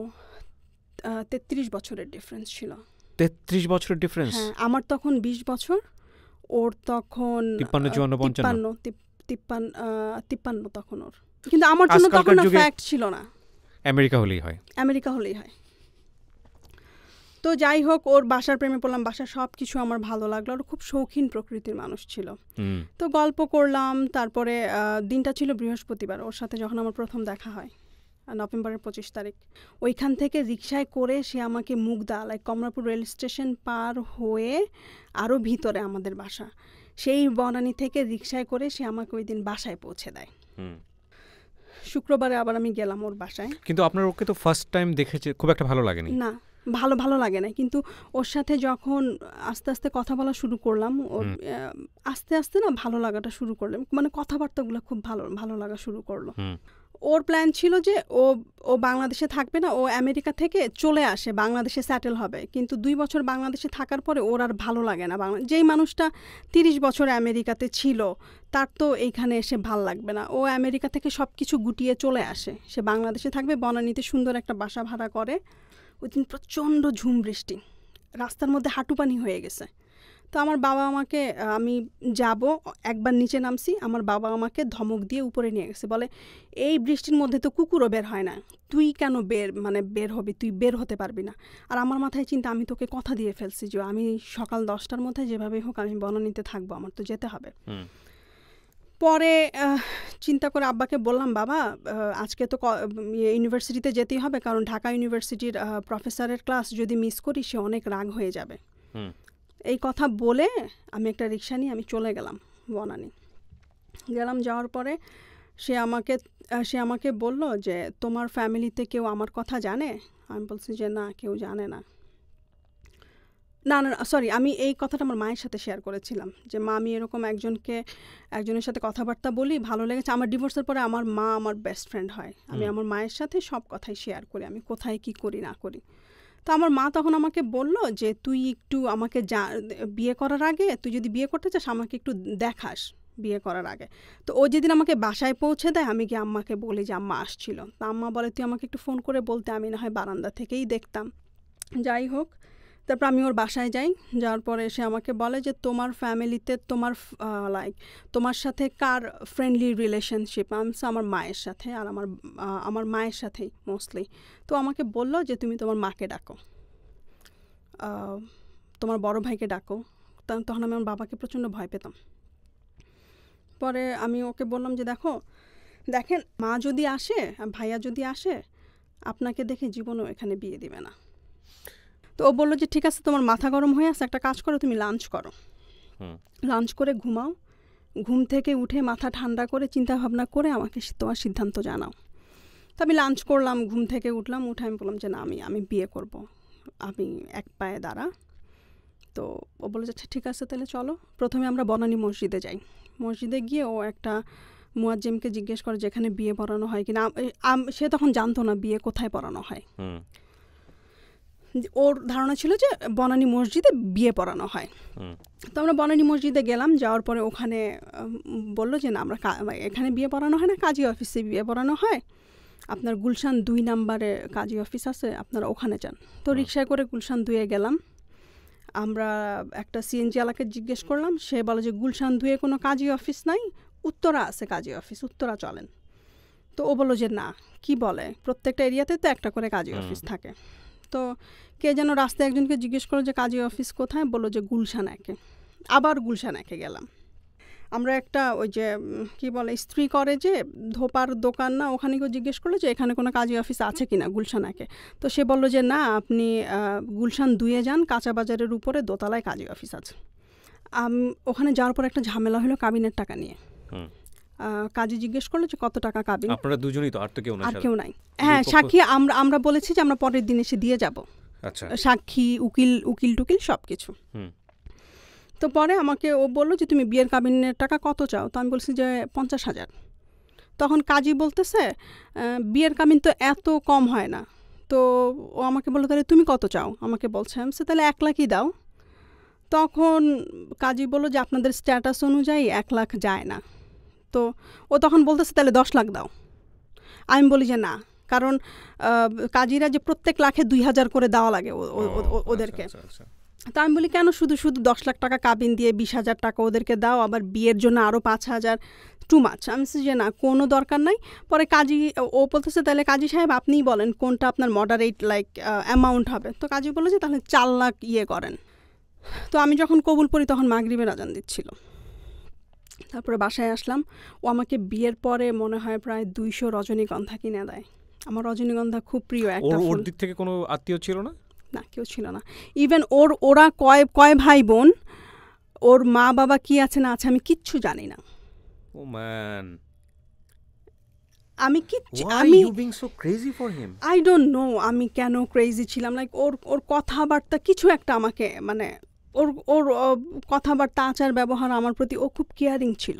Speaker 1: তেত্রিশ বছরের ডিফারেন্স ছিল
Speaker 2: তেত্রিশ বছরের ডিফারেন্স
Speaker 1: আমার তখন বিশ বছর ওর তখন তিপ্পান্ন চুয়ান্ন পঞ্চান্ন তিপ্পান্ন তিপ্পান্ন তখন ওর কিন্তু আমার জন্য তখন ফ্যাক্ট ছিল না
Speaker 2: আমেরিকা হলেই হয়
Speaker 1: আমেরিকা হলেই হয় তো যাই হোক ওর বাসার প্রেমে পড়লাম বাসার সব কিছু আমার ভালো লাগলো ওর খুব শৌখিন প্রকৃতির মানুষ ছিল তো গল্প করলাম তারপরে দিনটা ছিল বৃহস্পতিবার ওর সাথে যখন আমার প্রথম দেখা হয় নভেম্বরের পঁচিশ তারিখ ওইখান থেকে রিক্সায় করে সে আমাকে Mugda like Kamalapur rail station পার হয়ে আরও ভিতরে আমাদের বাসা সেই বনানি থেকে রিক্সায় করে সে আমাকে ওই দিন বাসায় পৌঁছে দেয় শুক্রবারে আবার আমি গেলাম ওর বাসায়
Speaker 2: কিন্তু আপনার ওকে তো ফার্স্ট টাইম দেখেছে খুব একটা ভালো লাগেনি না
Speaker 1: ভালো ভালো লাগে না কিন্তু ওর সাথে যখন আস্তে আস্তে কথা বলা শুরু করলাম ওর আস্তে আস্তে না ভালো লাগাটা শুরু করলাম মানে কথাবার্তাগুলো খুব ভালো ভালো লাগা শুরু করলো ওর প্ল্যান ছিল যে ও ও বাংলাদেশে থাকবে না ও আমেরিকা থেকে চলে আসে বাংলাদেশে স্যাটেল হবে কিন্তু দুই বছর বাংলাদেশে থাকার পরে ওর আর ভালো লাগে না বাংলা যেই মানুষটা তিরিশ বছর আমেরিকাতে ছিল তার তো এইখানে এসে ভাল লাগবে না ও আমেরিকা থেকে সব কিছু গুটিয়ে চলে আসে সে বাংলাদেশে থাকবে বনানীতে সুন্দর একটা বাসা ভাড়া করে ওই দিন প্রচণ্ড ঝুম বৃষ্টি রাস্তার মধ্যে হাঁটু পানি হয়ে গেছে তো আমার বাবা আমাকে আমি যাব একবার নিচে নামছি আমার বাবা আমাকে ধমক দিয়ে উপরে নিয়ে গেছে বলে এই বৃষ্টির মধ্যে তো কুকুরও বের হয় না তুই কেন বের মানে বের হবি তুই বের হতে পারবি না আর আমার মাথায় চিন্তা আমি তোকে কথা দিয়ে ফেলছি যে আমি সকাল দশটার মধ্যে যেভাবেই হোক আমি নিতে থাকবো আমার তো যেতে হবে পরে চিন্তা করে আব্বাকে বললাম বাবা আজকে তো ইয়ে ইউনিভার্সিটিতে যেতেই হবে কারণ ঢাকা ইউনিভার্সিটির প্রফেসরের ক্লাস যদি মিস করি সে অনেক রাগ হয়ে যাবে এই কথা বলে আমি একটা রিক্সা নিয়ে আমি চলে গেলাম বনানি গেলাম যাওয়ার পরে সে আমাকে সে আমাকে বলল যে তোমার ফ্যামিলিতে কেউ আমার কথা জানে আমি বলছি যে না কেউ জানে না না না সরি আমি এই কথাটা আমার মায়ের সাথে শেয়ার করেছিলাম যে মা আমি এরকম একজনকে একজনের সাথে কথাবার্তা বলি ভালো লেগেছে আমার ডিভোর্সের পরে আমার মা আমার বেস্ট ফ্রেন্ড হয় আমি আমার মায়ের সাথে সব কথাই শেয়ার করি আমি কোথায় কি করি না করি তো আমার মা তখন আমাকে বলল যে তুই একটু আমাকে যা বিয়ে করার আগে তুই যদি বিয়ে করতে চাস আমাকে একটু দেখাস বিয়ে করার আগে তো ও যেদিন আমাকে বাসায় পৌঁছে দেয় আমি গিয়ে আম্মাকে বলি যে আম্মা আসছিল তা আম্মা বলে তুই আমাকে একটু ফোন করে বলতে আমি না হয় বারান্দা থেকেই দেখতাম যাই হোক তারপর আমি ওর বাসায় যাই যাওয়ার পরে এসে আমাকে বলে যে তোমার ফ্যামিলিতে তোমার লাইক তোমার সাথে কার ফ্রেন্ডলি রিলেশনশিপ আমি আমার মায়ের সাথে আর আমার আমার মায়ের সাথেই মোস্টলি তো আমাকে বললো যে তুমি তোমার মাকে ডাকো তোমার বড় ভাইকে ডাকো তখন আমি আমার বাবাকে প্রচণ্ড ভয় পেতাম পরে আমি ওকে বললাম যে দেখো দেখেন মা যদি আসে ভাইয়া যদি আসে আপনাকে দেখে জীবনও এখানে বিয়ে দিবে না তো ও বললো যে ঠিক আছে তোমার মাথা গরম হয়ে আছে একটা কাজ করো তুমি লাঞ্চ করো লাঞ্চ করে ঘুমাও ঘুম থেকে উঠে মাথা ঠান্ডা করে চিন্তা ভাবনা করে আমাকে তোমার সিদ্ধান্ত জানাও তো আমি লাঞ্চ করলাম ঘুম থেকে উঠলাম উঠে আমি বললাম যে না আমি আমি বিয়ে করব আমি এক পায়ে দাঁড়া তো ও বলে যাচ্ছে ঠিক আছে তাহলে চলো প্রথমে আমরা বনানী মসজিদে যাই মসজিদে গিয়ে ও একটা মুয়াজ্জিমকে জিজ্ঞেস করে যেখানে বিয়ে পড়ানো হয় কিনা সে তখন জানতো না বিয়ে কোথায় পড়ানো হয় ওর ধারণা ছিল যে বনানী মসজিদে বিয়ে পড়ানো হয় তো আমরা বনানী মসজিদে গেলাম যাওয়ার পরে ওখানে বললো যে না আমরা মানে এখানে বিয়ে পড়ানো হয় না কাজী অফিসে বিয়ে পড়ানো হয় আপনার গুলশান দুই নাম্বারে কাজী অফিস আছে আপনারা ওখানে যান তো রিক্সায় করে গুলশান দুয়ে গেলাম আমরা একটা সিএনজি এলাকায় জিজ্ঞেস করলাম সে বলে যে গুলশান দুয়ে কোনো কাজী অফিস নাই উত্তরা আছে কাজী অফিস উত্তরা চলেন তো ও বললো যে না কি বলে প্রত্যেকটা এরিয়াতে তো একটা করে কাজী অফিস থাকে তো কে যেন রাস্তায় একজনকে জিজ্ঞেস করলো যে কাজী অফিস কোথায় বললো যে গুলশান একে আবার গুলশান একে গেলাম আমরা একটা ওই যে কি বলে স্ত্রী করে যে ধোপার দোকান না ওখানে কেউ জিজ্ঞেস করলো যে এখানে কোনো কাজী অফিস আছে কি না গুলশানাকে তো সে বললো যে না আপনি গুলশান দুয়ে যান কাঁচা বাজারের উপরে দোতলায় কাজী অফিস আছে ওখানে যাওয়ার পর একটা ঝামেলা হলো কাবিনের টাকা নিয়ে কাজে জিজ্ঞেস করলো যে কত টাকা কাবিন
Speaker 2: আপনারা দুজনই তো আর তো কেউ না আর কেউ নাই হ্যাঁ সাক্ষী আমরা
Speaker 1: আমরা বলেছি যে আমরা পরের দিন এসে দিয়ে যাব আচ্ছা সাক্ষী উকিল উকিল টুকিল সব কিছু তো পরে আমাকে ও বললো যে তুমি বিয়ের কাবিনের টাকা কত চাও তো আমি বলছি যে পঞ্চাশ হাজার তখন কাজী বলতেছে বিয়ের কাবিন তো এত কম হয় না তো ও আমাকে বললো তাহলে তুমি কত চাও আমাকে বলছে আমি সে তাহলে এক লাখই দাও তখন কাজী বললো যে আপনাদের স্ট্যাটাস অনুযায়ী এক লাখ যায় না তো ও তখন বলতেছে তাহলে দশ লাখ দাও আমি বলি যে না কারণ কাজীরা যে প্রত্যেক লাখে দুই হাজার করে দেওয়া লাগে ওদেরকে তা আচ্ছা, আচ্ছা, আচ্ছা। আমি বলি কেন শুধু শুধু দশ লাখ টাকা কাবিন দিয়ে বিশ হাজার টাকা ওদেরকে দাও আবার বিয়ের জন্য আরও পাঁচ হাজার টু মাছ আমি যে না কোনো দরকার নাই পরে কাজী ও বলতেছে তাহলে কাজী সাহেব আপনিই বলেন কোনটা আপনার মডারেট লাইক অ্যামাউন্ট হবে তো কাজী যে তাহলে চার লাখ ইয়ে করেন তো আমি যখন কবুল পড়ি তখন মাগরীবের আজান দিচ্ছিল তারপরে বাসায় আসলাম ও আমাকে বিয়ের পরে মনে হয় প্রায় দুইশো রজনীগন্ধা কিনে দেয় আমার রজনীগন্ধা খুব প্রিয় একটা ওর দিক
Speaker 2: থেকে কোনো আত্মীয় ছিল না
Speaker 1: না কেউ ছিল না ইভেন ওর ওরা কয় কয় ভাই বোন ওর মা বাবা কি আছে না আছে আমি কিচ্ছু জানি না
Speaker 2: ও ম্যান
Speaker 1: আমি কি আমি আই ডোন্ট নো আমি কেন ক্রেজি ছিলাম লাইক ওর ওর কথাবার্তা কিছু একটা আমাকে মানে ওর ওর কথাবার্তা আচার ব্যবহার আমার প্রতি ও খুব কেয়ারিং ছিল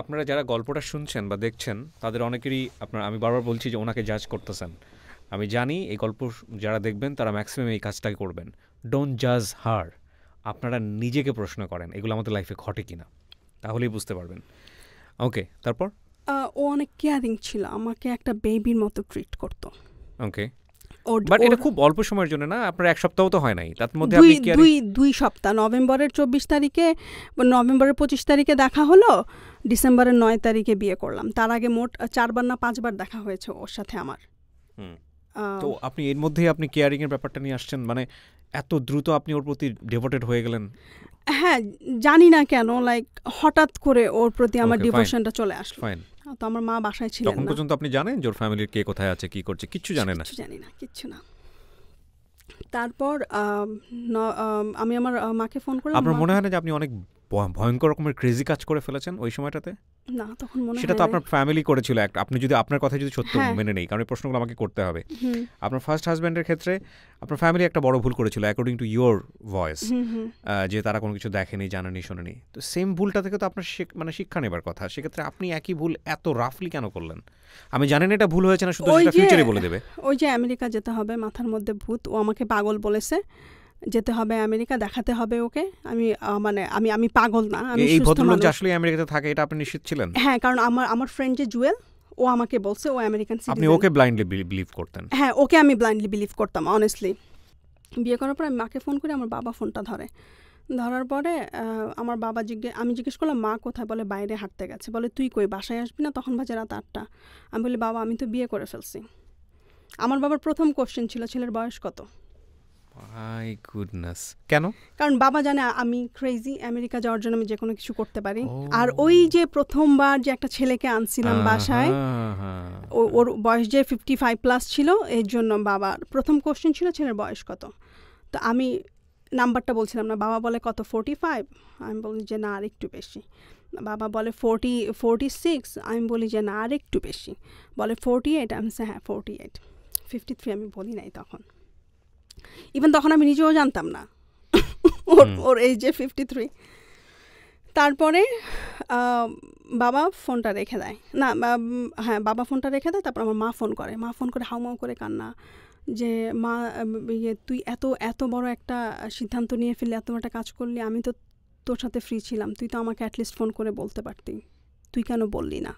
Speaker 2: আপনারা যারা গল্পটা শুনছেন বা দেখছেন তাদের অনেকেরই আপনার আমি বারবার বলছি যে ওনাকে জাজ করতেছেন আমি জানি এই গল্প যারা দেখবেন তারা ম্যাক্সিমাম এই কাজটাই করবেন ডোন্ট জাজ হার আপনারা নিজেকে প্রশ্ন করেন এগুলো আমাদের লাইফে ঘটে কিনা তাহলেই বুঝতে পারবেন ওকে তারপর
Speaker 1: ও অনেক কেয়ারিং ছিল আমাকে একটা বেবির মতো ট্রিট করতো
Speaker 2: ওকে বাট এটা খুব অল্প সময়ের জন্য না আপনার এক সপ্তাহ তো হয় নাই তার মধ্যে দুই দুই
Speaker 1: দুই সপ্তাহ নভেম্বরের চব্বিশ তারিখে নভেম্বরের পঁচিশ তারিখে দেখা হলো ডিসেম্বরের নয় তারিখে বিয়ে করলাম তার আগে মোট চারবার না পাঁচবার দেখা হয়েছে ওর সাথে আমার
Speaker 2: তো আপনি এর মধ্যেই আপনি কেয়ারিং এর ব্যাপারটা নিয়ে আসছেন মানে এত দ্রুত আপনি ওর প্রতি ডেভোটেড হয়ে গেলেন
Speaker 1: হ্যাঁ জানি না কেন লাইক হঠাৎ করে ওর প্রতি আমার ডিভোশনটা চলে আসলো ফাইন তো আমার মা বাসায় ছিল তখন পর্যন্ত
Speaker 2: আপনি জানেন যে ওর ফ্যামিলির কে কোথায় আছে কি করছে কিচ্ছু জানেন না কিছু
Speaker 1: জানি না কিচ্ছু না তারপর আমি আমার মাকে ফোন করে আপনার মনে
Speaker 2: হয় না যে আপনি অনেক ভয়ঙ্কর রকমের ক্রেজি কাজ করে ফেলেছেন ওই সময়টাতে
Speaker 1: না তখন
Speaker 3: মনে সেটা তো আপনার
Speaker 2: ফ্যামিলি করেছিল একটা আপনি যদি আপনার কথা যদি সত্য হ্যাঁ। মেনে নেই কারণ এই প্রশ্নগুলো আমাকে করতে হবে আপনার ফার্স্ট হাজব্যান্ডের ক্ষেত্রে আপনার ফ্যামিলি একটা বড় ভুল করেছিল অ্যাকর্ডিং টু ইয়োর ভয়েস যে তারা কোনো কিছু দেখেনি জানেনি শোনেনি তো সেম ভুলটা থেকে তো আপনার মানে শিক্ষা নেবার কথা সেক্ষেত্রে আপনি একই ভুল এত রাফলি কেন করলেন আমি জানেন এটা ভুল হয়েছে না শুধু ফিউচারে বলে দেবে
Speaker 1: ওই যে আমেরিকা যেতে হবে মাথার মধ্যে ভূত ও আমাকে পাগল বলেছে যেতে হবে আমেরিকা দেখাতে হবে ওকে আমি মানে আমি আমি পাগল না আমি এই ভদ্রলোক আসলে
Speaker 2: আমেরিকাতে থাকে এটা আপনি নিশ্চিত ছিলেন
Speaker 1: হ্যাঁ কারণ আমার আমার ফ্রেন্ড যে জুয়েল ও আমাকে বলছে ও আমেরিকান সিটিজেন আপনি ওকে
Speaker 2: ব্লাইন্ডলি বিলিভ করতেন
Speaker 1: হ্যাঁ ওকে আমি ব্লাইন্ডলি বিলিভ করতাম অনেস্টলি বিয়ে করার পর আমি মাকে ফোন করে আমার বাবা ফোনটা ধরে ধরার পরে আমার বাবা জিজ্ঞে আমি জিজ্ঞেস করলাম মা কোথায় বলে বাইরে হাঁটতে গেছে বলে তুই কই বাসায় আসবি না তখন বাজে রাত আটটা আমি বলি বাবা আমি তো বিয়ে করে ফেলছি আমার বাবার প্রথম কোশ্চেন ছিল ছেলের বয়স কত
Speaker 2: মাই গুডনেস কেন
Speaker 1: কারণ বাবা জানে আমি ক্রেজি আমেরিকা যাওয়ার জন্য আমি যে কোনো কিছু করতে পারি আর ওই যে প্রথমবার যে একটা ছেলেকে আনছিলাম বাসায় ওর বয়স যে ফিফটি ফাইভ প্লাস ছিল এর জন্য বাবার প্রথম কোশ্চেন ছিল ছেলের বয়স কত তো আমি নাম্বারটা বলছিলাম না বাবা বলে কত ফোর্টি ফাইভ আমি বলি যে না আর একটু বেশি বাবা বলে ফোর্টি ফোর্টি সিক্স আমি বলি যে না আর একটু বেশি বলে ফোর্টি এইট আমি হ্যাঁ ফোর্টি এইট ফিফটি থ্রি আমি বলি নাই তখন ইভেন তখন আমি নিজেও জানতাম না ওর ওর এই যে ফিফটি থ্রি তারপরে বাবা ফোনটা রেখে দেয় না হ্যাঁ বাবা ফোনটা রেখে দেয় তারপর আমার মা ফোন করে মা ফোন করে হাউমাউ করে কান্না যে মা ইয়ে তুই এত এত বড় একটা সিদ্ধান্ত নিয়ে ফেললি এত একটা কাজ করলি আমি তো তোর সাথে ফ্রি ছিলাম তুই তো আমাকে অ্যাটলিস্ট ফোন করে বলতে পারতি তুই কেন বললি না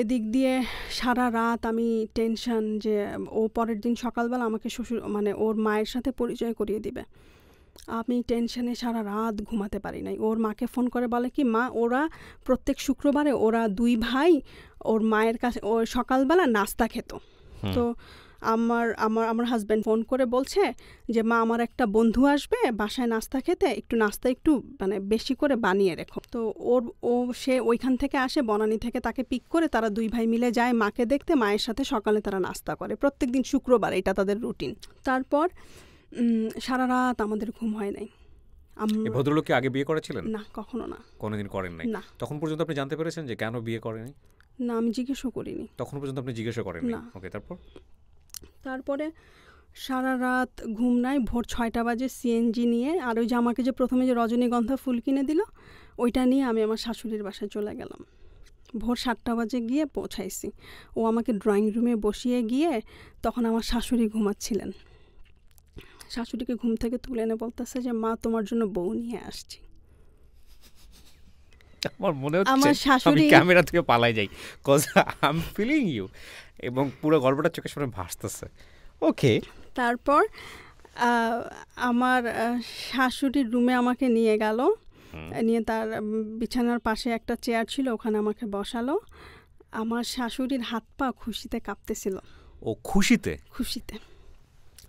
Speaker 1: এদিক দিয়ে সারা রাত আমি টেনশন যে ও পরের দিন সকালবেলা আমাকে শ্বশুর মানে ওর মায়ের সাথে পরিচয় করিয়ে দিবে আমি টেনশনে সারা রাত ঘুমাতে পারি নাই ওর মাকে ফোন করে বলে কি মা ওরা প্রত্যেক শুক্রবারে ওরা দুই ভাই ওর মায়ের কাছে ও সকালবেলা নাস্তা খেত তো আমার আমার আমার হাজব্যান্ড ফোন করে বলছে যে মা আমার একটা বন্ধু আসবে বাসায় নাস্তা খেতে একটু নাস্তা একটু মানে বেশি করে বানিয়ে রেখো তো ওর ও সে ওইখান থেকে আসে বনানি থেকে তাকে পিক করে তারা দুই ভাই মিলে যায় মাকে দেখতে মায়ের সাথে সকালে তারা নাস্তা করে প্রত্যেক দিন শুক্রবার এটা তাদের রুটিন তারপর সারা রাত আমাদের ঘুম হয় নাই ভদ্রলোক
Speaker 2: আগে বিয়ে করেছিলেন না কখনো না কোনোদিন করেন নাই না তখন পর্যন্ত আপনি জানতে পেরেছেন যে কেন বিয়ে করেনি
Speaker 1: না আমি জিজ্ঞেসও করিনি
Speaker 2: তখন পর্যন্ত আপনি জিজ্ঞেসও করেন না ওকে তারপর
Speaker 1: তারপরে সারা রাত ঘুম নাই ভোর ছয়টা বাজে সিএনজি নিয়ে আর ওই যে আমাকে যে প্রথমে যে রজনীগন্ধা ফুল কিনে দিল ওইটা নিয়ে আমি আমার শাশুড়ির বাসায় চলে গেলাম ভোর সাতটা বাজে গিয়ে পৌঁছাইছি ও আমাকে ড্রয়িং রুমে বসিয়ে গিয়ে তখন আমার শাশুড়ি ঘুমাচ্ছিলেন শাশুড়িকে ঘুম থেকে তুলে এনে বলতেছে যে মা তোমার জন্য বউ নিয়ে আসছি
Speaker 2: আমার মনে হচ্ছে আমার শাশুড়ি ক্যামেরা থেকে পালাই যাই cause I am feeling you এবং পুরো গল্পটা চোখের সামনে ভাসতেছে ওকে
Speaker 1: তারপর আমার শাশুড়ির রুমে আমাকে নিয়ে গেল নিয়ে তার বিছানার পাশে একটা চেয়ার ছিল ওখানে আমাকে বসালো আমার শাশুড়ির হাত পা খুশিতে কাঁপতেছিল
Speaker 2: ও খুশিতে
Speaker 1: খুশিতে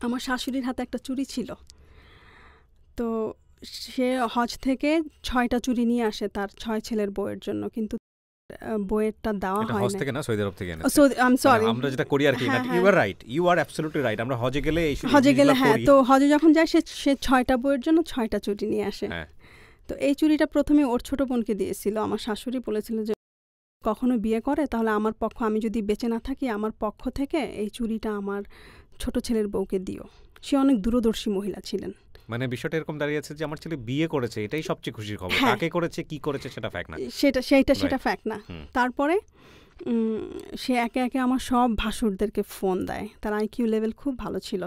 Speaker 1: আমার শাশুড়ির হাতে একটা চুরি ছিল তো সে হজ থেকে ছয়টা চুরি নিয়ে আসে তার ছয় ছেলের বউয়ের জন্য কিন্তু বইয়েরটা দেওয়া হয় হজ থেকে
Speaker 2: না সৌদি আরব থেকে আই সরি মানে আমরা যেটা করি আর কি you are right you are absolutely right আমরা হজে গেলে এই হজে গেলে হ্যাঁ তো
Speaker 1: হজে যখন যায় সে সে বইয়ের জন্য নিয়ে আসে হ্যাঁ। তো এই চুরিটা প্রথমে ওর ছোট বোনকে দিয়েছিল আমার শাশুড়ি বলেছিল যে কখনো বিয়ে করে তাহলে আমার পক্ষ আমি যদি বেঁচে না থাকি আমার পক্ষ থেকে এই চুরিটা আমার ছোট ছেলের বউকে দিও সে অনেক দূরদর্শী মহিলা ছিলেন
Speaker 2: মানে বিষয়টা এরকম দাঁড়িয়েছে যে আমার ছেলে বিয়ে করেছে এটাই সবচেয়ে খুশির খবর হ্যাঁ। কাকে করেছে কি করেছে সেটা ফ্যাক্ট না সেটা সেইটা সেটা ফ্যাক্ট
Speaker 1: না তারপরে সে একে একে আমার সব ভাসুরদেরকে ফোন দেয় তার আইকিউ লেভেল খুব ভালো ছিল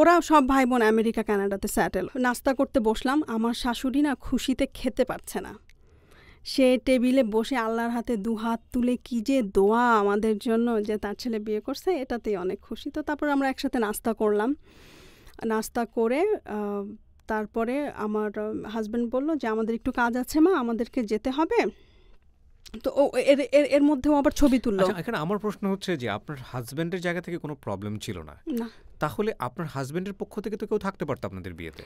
Speaker 1: ওরা সব ভাই বোন আমেরিকা কানাডাতে স্যাটেল নাস্তা করতে বসলাম আমার শাশুড়ি না খুশিতে খেতে পারছে না সে টেবিলে বসে আল্লাহর হাতে দু হাত তুলে কি যে দোয়া আমাদের জন্য যে তার ছেলে বিয়ে করছে এটাতেই অনেক খুশি তো তারপর আমরা একসাথে নাস্তা করলাম নাস্তা করে তারপরে আমার হাজব্যান্ড বলল যে আমাদের একটু কাজ আছে মা আমাদেরকে যেতে হবে তো ও এর এর মধ্যেও আবার ছবি তুললো আচ্ছা,
Speaker 2: এখানে আমার প্রশ্ন হচ্ছে যে আপনার হাজব্যান্ডের জায়গা থেকে কোনো প্রবলেম ছিল না তাহলে আপনার হাজব্যান্ডের পক্ষ থেকে তো কেউ থাকতে পারতো আপনাদের বিয়েতে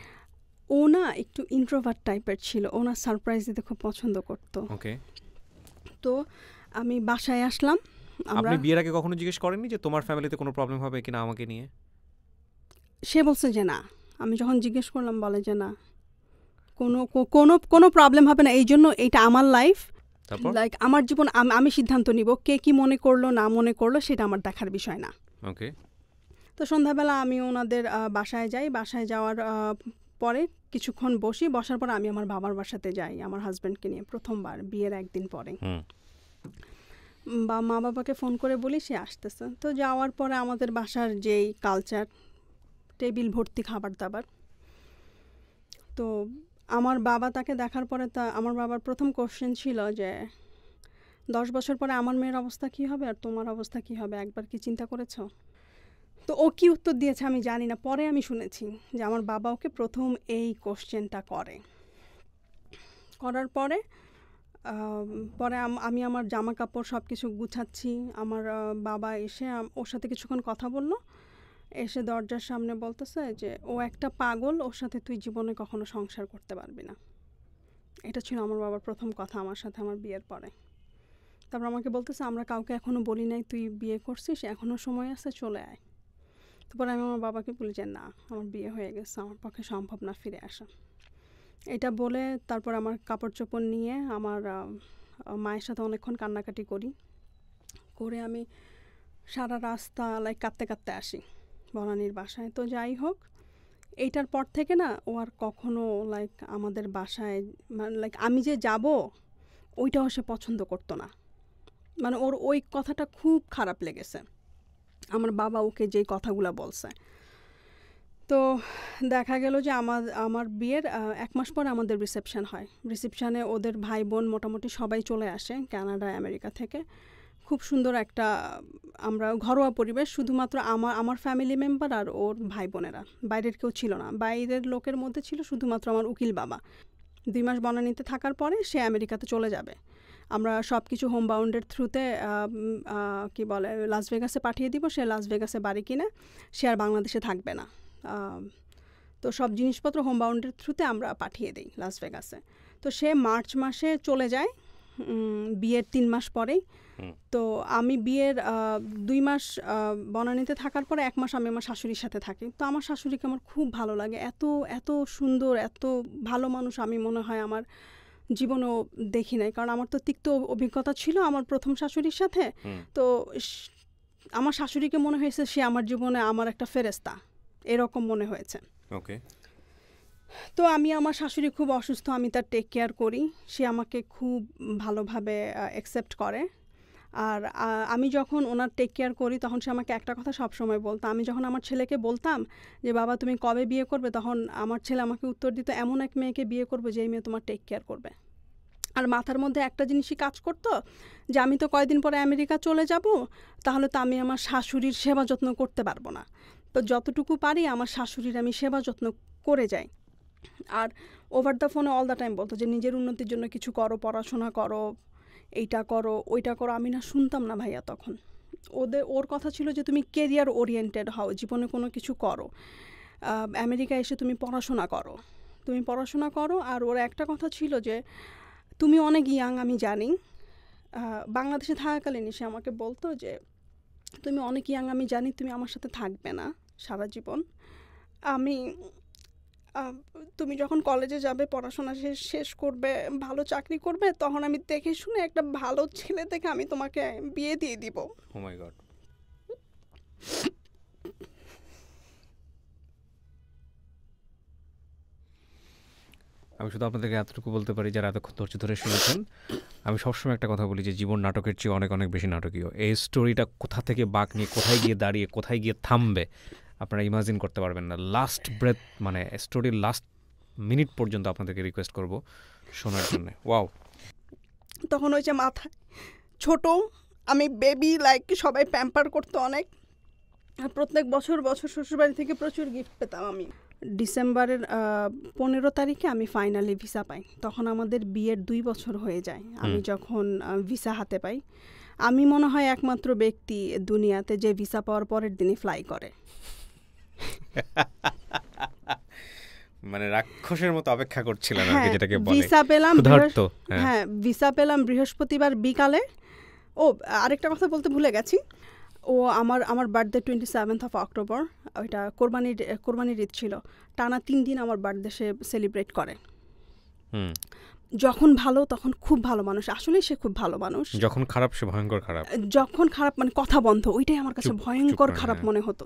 Speaker 1: ও না একটু ইন্ট্রোভার্ট টাইপের ছিল ও না সারপ্রাইজ দিতে খুব পছন্দ করতো ওকে তো আমি বাসায় আসলাম আপনি বিয়ের
Speaker 2: আগে কখনো জিজ্ঞেস করেননি যে তোমার ফ্যামিলিতে কোনো প্রবলেম হবে কিনা আমাকে নিয়ে
Speaker 1: সে বলছে যে না আমি যখন জিজ্ঞেস করলাম বলে যে না কোনো কোনো কোনো প্রবলেম হবে না এই জন্য এইটা আমার লাইফ লাইক আমার জীবন আমি সিদ্ধান্ত নিব কে কি মনে করলো না মনে করলো সেটা আমার দেখার বিষয় না ওকে তো সন্ধ্যাবেলা আমি ওনাদের বাসায় যাই বাসায় যাওয়ার পরে কিছুক্ষণ বসি বসার পর আমি আমার বাবার বাসাতে যাই আমার হাজব্যান্ডকে নিয়ে প্রথমবার বিয়ের একদিন পরে বা মা বাবাকে ফোন করে বলি সে আসতেছে তো যাওয়ার পরে আমাদের বাসার যেই কালচার টেবিল ভর্তি খাবার দাবার তো আমার বাবা তাকে দেখার পরে তা আমার বাবার প্রথম কোশ্চেন ছিল যে দশ বছর পরে আমার মেয়ের অবস্থা কি হবে আর তোমার অবস্থা কি হবে একবার কি চিন্তা করেছ তো ও কি উত্তর দিয়েছে আমি জানি না পরে আমি শুনেছি যে আমার বাবা ওকে প্রথম এই কোশ্চেনটা করে করার পরে পরে আমি আমার জামা কাপড় সব কিছু গুছাচ্ছি আমার বাবা এসে ওর সাথে কিছুক্ষণ কথা বললো এসে দরজার সামনে বলতেছে যে ও একটা পাগল ওর সাথে তুই জীবনে কখনো সংসার করতে পারবি না এটা ছিল আমার বাবার প্রথম কথা আমার সাথে আমার বিয়ের পরে তারপর আমাকে বলতেছে আমরা কাউকে এখনও বলি নাই তুই বিয়ে করছিস এখনও সময় আছে চলে আয় তারপর আমি আমার বাবাকে বলি যে না আমার বিয়ে হয়ে গেছে আমার পক্ষে সম্ভব না ফিরে আসা এটা বলে তারপর আমার কাপড় চোপড় নিয়ে আমার মায়ের সাথে অনেকক্ষণ কান্নাকাটি করি করে আমি সারা রাস্তা লাইক কাঁদতে কাঁদতে আসি বনানির বাসায় তো যাই হোক এইটার পর থেকে না ও আর কখনো লাইক আমাদের বাসায় মানে লাইক আমি যে যাব ওইটাও সে পছন্দ করতো না মানে ওর ওই কথাটা খুব খারাপ লেগেছে আমার বাবা ওকে যেই কথাগুলো বলছে তো দেখা গেল যে আমার আমার বিয়ের এক মাস পরে আমাদের রিসেপশান হয় রিসেপশানে ওদের ভাই বোন মোটামুটি সবাই চলে আসে কানাডা আমেরিকা থেকে খুব সুন্দর একটা আমরা ঘরোয়া পরিবেশ শুধুমাত্র আমার আমার ফ্যামিলি মেম্বার আর ওর ভাই বোনেরা বাইরের কেউ ছিল না বাইরের লোকের মধ্যে ছিল শুধুমাত্র আমার উকিল বাবা দুই মাস বনানিতে থাকার পরে সে আমেরিকাতে চলে যাবে আমরা সব কিছু হোম বাউন্ডের থ্রুতে কি বলে লাস ভেগাসে পাঠিয়ে দিব সে লাস ভেগাসে বাড়ি কিনে সে আর বাংলাদেশে থাকবে না তো সব জিনিসপত্র হোম বাউন্ডের থ্রুতে আমরা পাঠিয়ে দিই লাস ভেগাসে তো সে মার্চ মাসে চলে যায় বিয়ের তিন মাস পরেই তো আমি বিয়ের দুই মাস বনানীতে থাকার পরে এক মাস আমি আমার শাশুড়ির সাথে থাকি তো আমার শাশুড়িকে আমার খুব ভালো লাগে এত এত সুন্দর এত ভালো মানুষ আমি মনে হয় আমার জীবনও দেখি নাই কারণ আমার তো তিক্ত অভিজ্ঞতা ছিল আমার প্রথম শাশুড়ির সাথে তো আমার শাশুড়িকে মনে হয়েছে সে আমার জীবনে আমার একটা ফেরেস্তা এরকম মনে হয়েছে ওকে তো আমি আমার শাশুড়ি খুব অসুস্থ আমি তার টেক কেয়ার করি সে আমাকে খুব ভালোভাবে অ্যাকসেপ্ট করে আর আমি যখন ওনার টেক কেয়ার করি তখন সে আমাকে একটা কথা সবসময় বলতো আমি যখন আমার ছেলেকে বলতাম যে বাবা তুমি কবে বিয়ে করবে তখন আমার ছেলে আমাকে উত্তর দিত এমন এক মেয়েকে বিয়ে করবে যে মেয়ে তোমার টেক কেয়ার করবে আর মাথার মধ্যে একটা জিনিসই কাজ করতো যে আমি তো কয়েকদিন পরে আমেরিকা চলে যাব তাহলে তো আমি আমার শাশুড়ির সেবা যত্ন করতে পারবো না তো যতটুকু পারি আমার শাশুড়ির আমি সেবা যত্ন করে যাই আর ওভার দ্য ফোনে অল দ্য টাইম বলতো যে নিজের উন্নতির জন্য কিছু করো পড়াশোনা করো এইটা করো ওইটা করো আমি না শুনতাম না ভাইয়া তখন ওদের ওর কথা ছিল যে তুমি কেরিয়ার ওরিয়েন্টেড হও জীবনে কোনো কিছু করো আমেরিকা এসে তুমি পড়াশোনা করো তুমি পড়াশোনা করো আর ওর একটা কথা ছিল যে তুমি অনেক ইয়াং আমি জানি বাংলাদেশে থাকাকালীন সে আমাকে বলতো যে তুমি অনেক ইয়াং আমি জানি তুমি আমার সাথে থাকবে না সারা জীবন আমি তুমি যখন কলেজে যাবে পড়াশোনা শেষ শেষ করবে ভালো চাকরি করবে তখন আমি দেখে শুনে একটা ভালো ছেলে দেখে আমি তোমাকে বিয়ে দিয়ে দিব oh
Speaker 2: আমি শুধু আপনাদেরকে এতটুকু বলতে পারি যারা এতক্ষণ ধৈর্য ধরে শুনেছেন আমি সবসময় একটা কথা বলি যে জীবন নাটকের চেয়ে অনেক অনেক বেশি নাটকীয় এই স্টোরিটা কোথা থেকে বাঁক নিয়ে কোথায় গিয়ে দাঁড়িয়ে কোথায় গিয়ে থামবে আপনারা ইমাজিন করতে পারবেন না লাস্ট ব্রেথ মানে স্টোরির লাস্ট মিনিট পর্যন্ত আপনাদেরকে রিকোয়েস্ট করব শোনার জন্য ওয়াও
Speaker 1: তখন হয়েছে মাথা ছোট আমি বেবি লাইক সবাই প্যাম্পার করতো অনেক প্রত্যেক বছর বছর শ্বশুরবাড়ি থেকে প্রচুর গিফট পেতাম আমি ডিসেম্বরের পনেরো তারিখে আমি ফাইনালি ভিসা পাই তখন আমাদের বিয়ের দুই বছর হয়ে যায় আমি যখন ভিসা হাতে পাই আমি মনে হয় একমাত্র ব্যক্তি দুনিয়াতে যে ভিসা পাওয়ার পরের দিনই ফ্লাই করে
Speaker 2: মানে রাক্ষসের মতো অপেক্ষা করছিলাম আর হ্যাঁ, যেটাকে বলে ভিসা পেলাম হ্যাঁ।, হ্যাঁ
Speaker 1: ভিসা পেলাম বৃহস্পতিবার বিকালে ও আরেকটা কথা বলতে ভুলে গেছি ও আমার আমার birthday twenty seventh of October ওইটা কোরবানির কোরবানির ঈদ ছিল টানা তিন দিন আমার বার্থডে সে সেলিব্রেট করে যখন ভালো তখন খুব ভালো মানুষ আসলে সে খুব ভালো মানুষ
Speaker 2: যখন খারাপ সে ভয়ঙ্কর খারাপ
Speaker 1: যখন খারাপ মানে কথা বন্ধ ওইটাই আমার কাছে ভয়ঙ্কর খারাপ হ্যাঁ। মনে হতো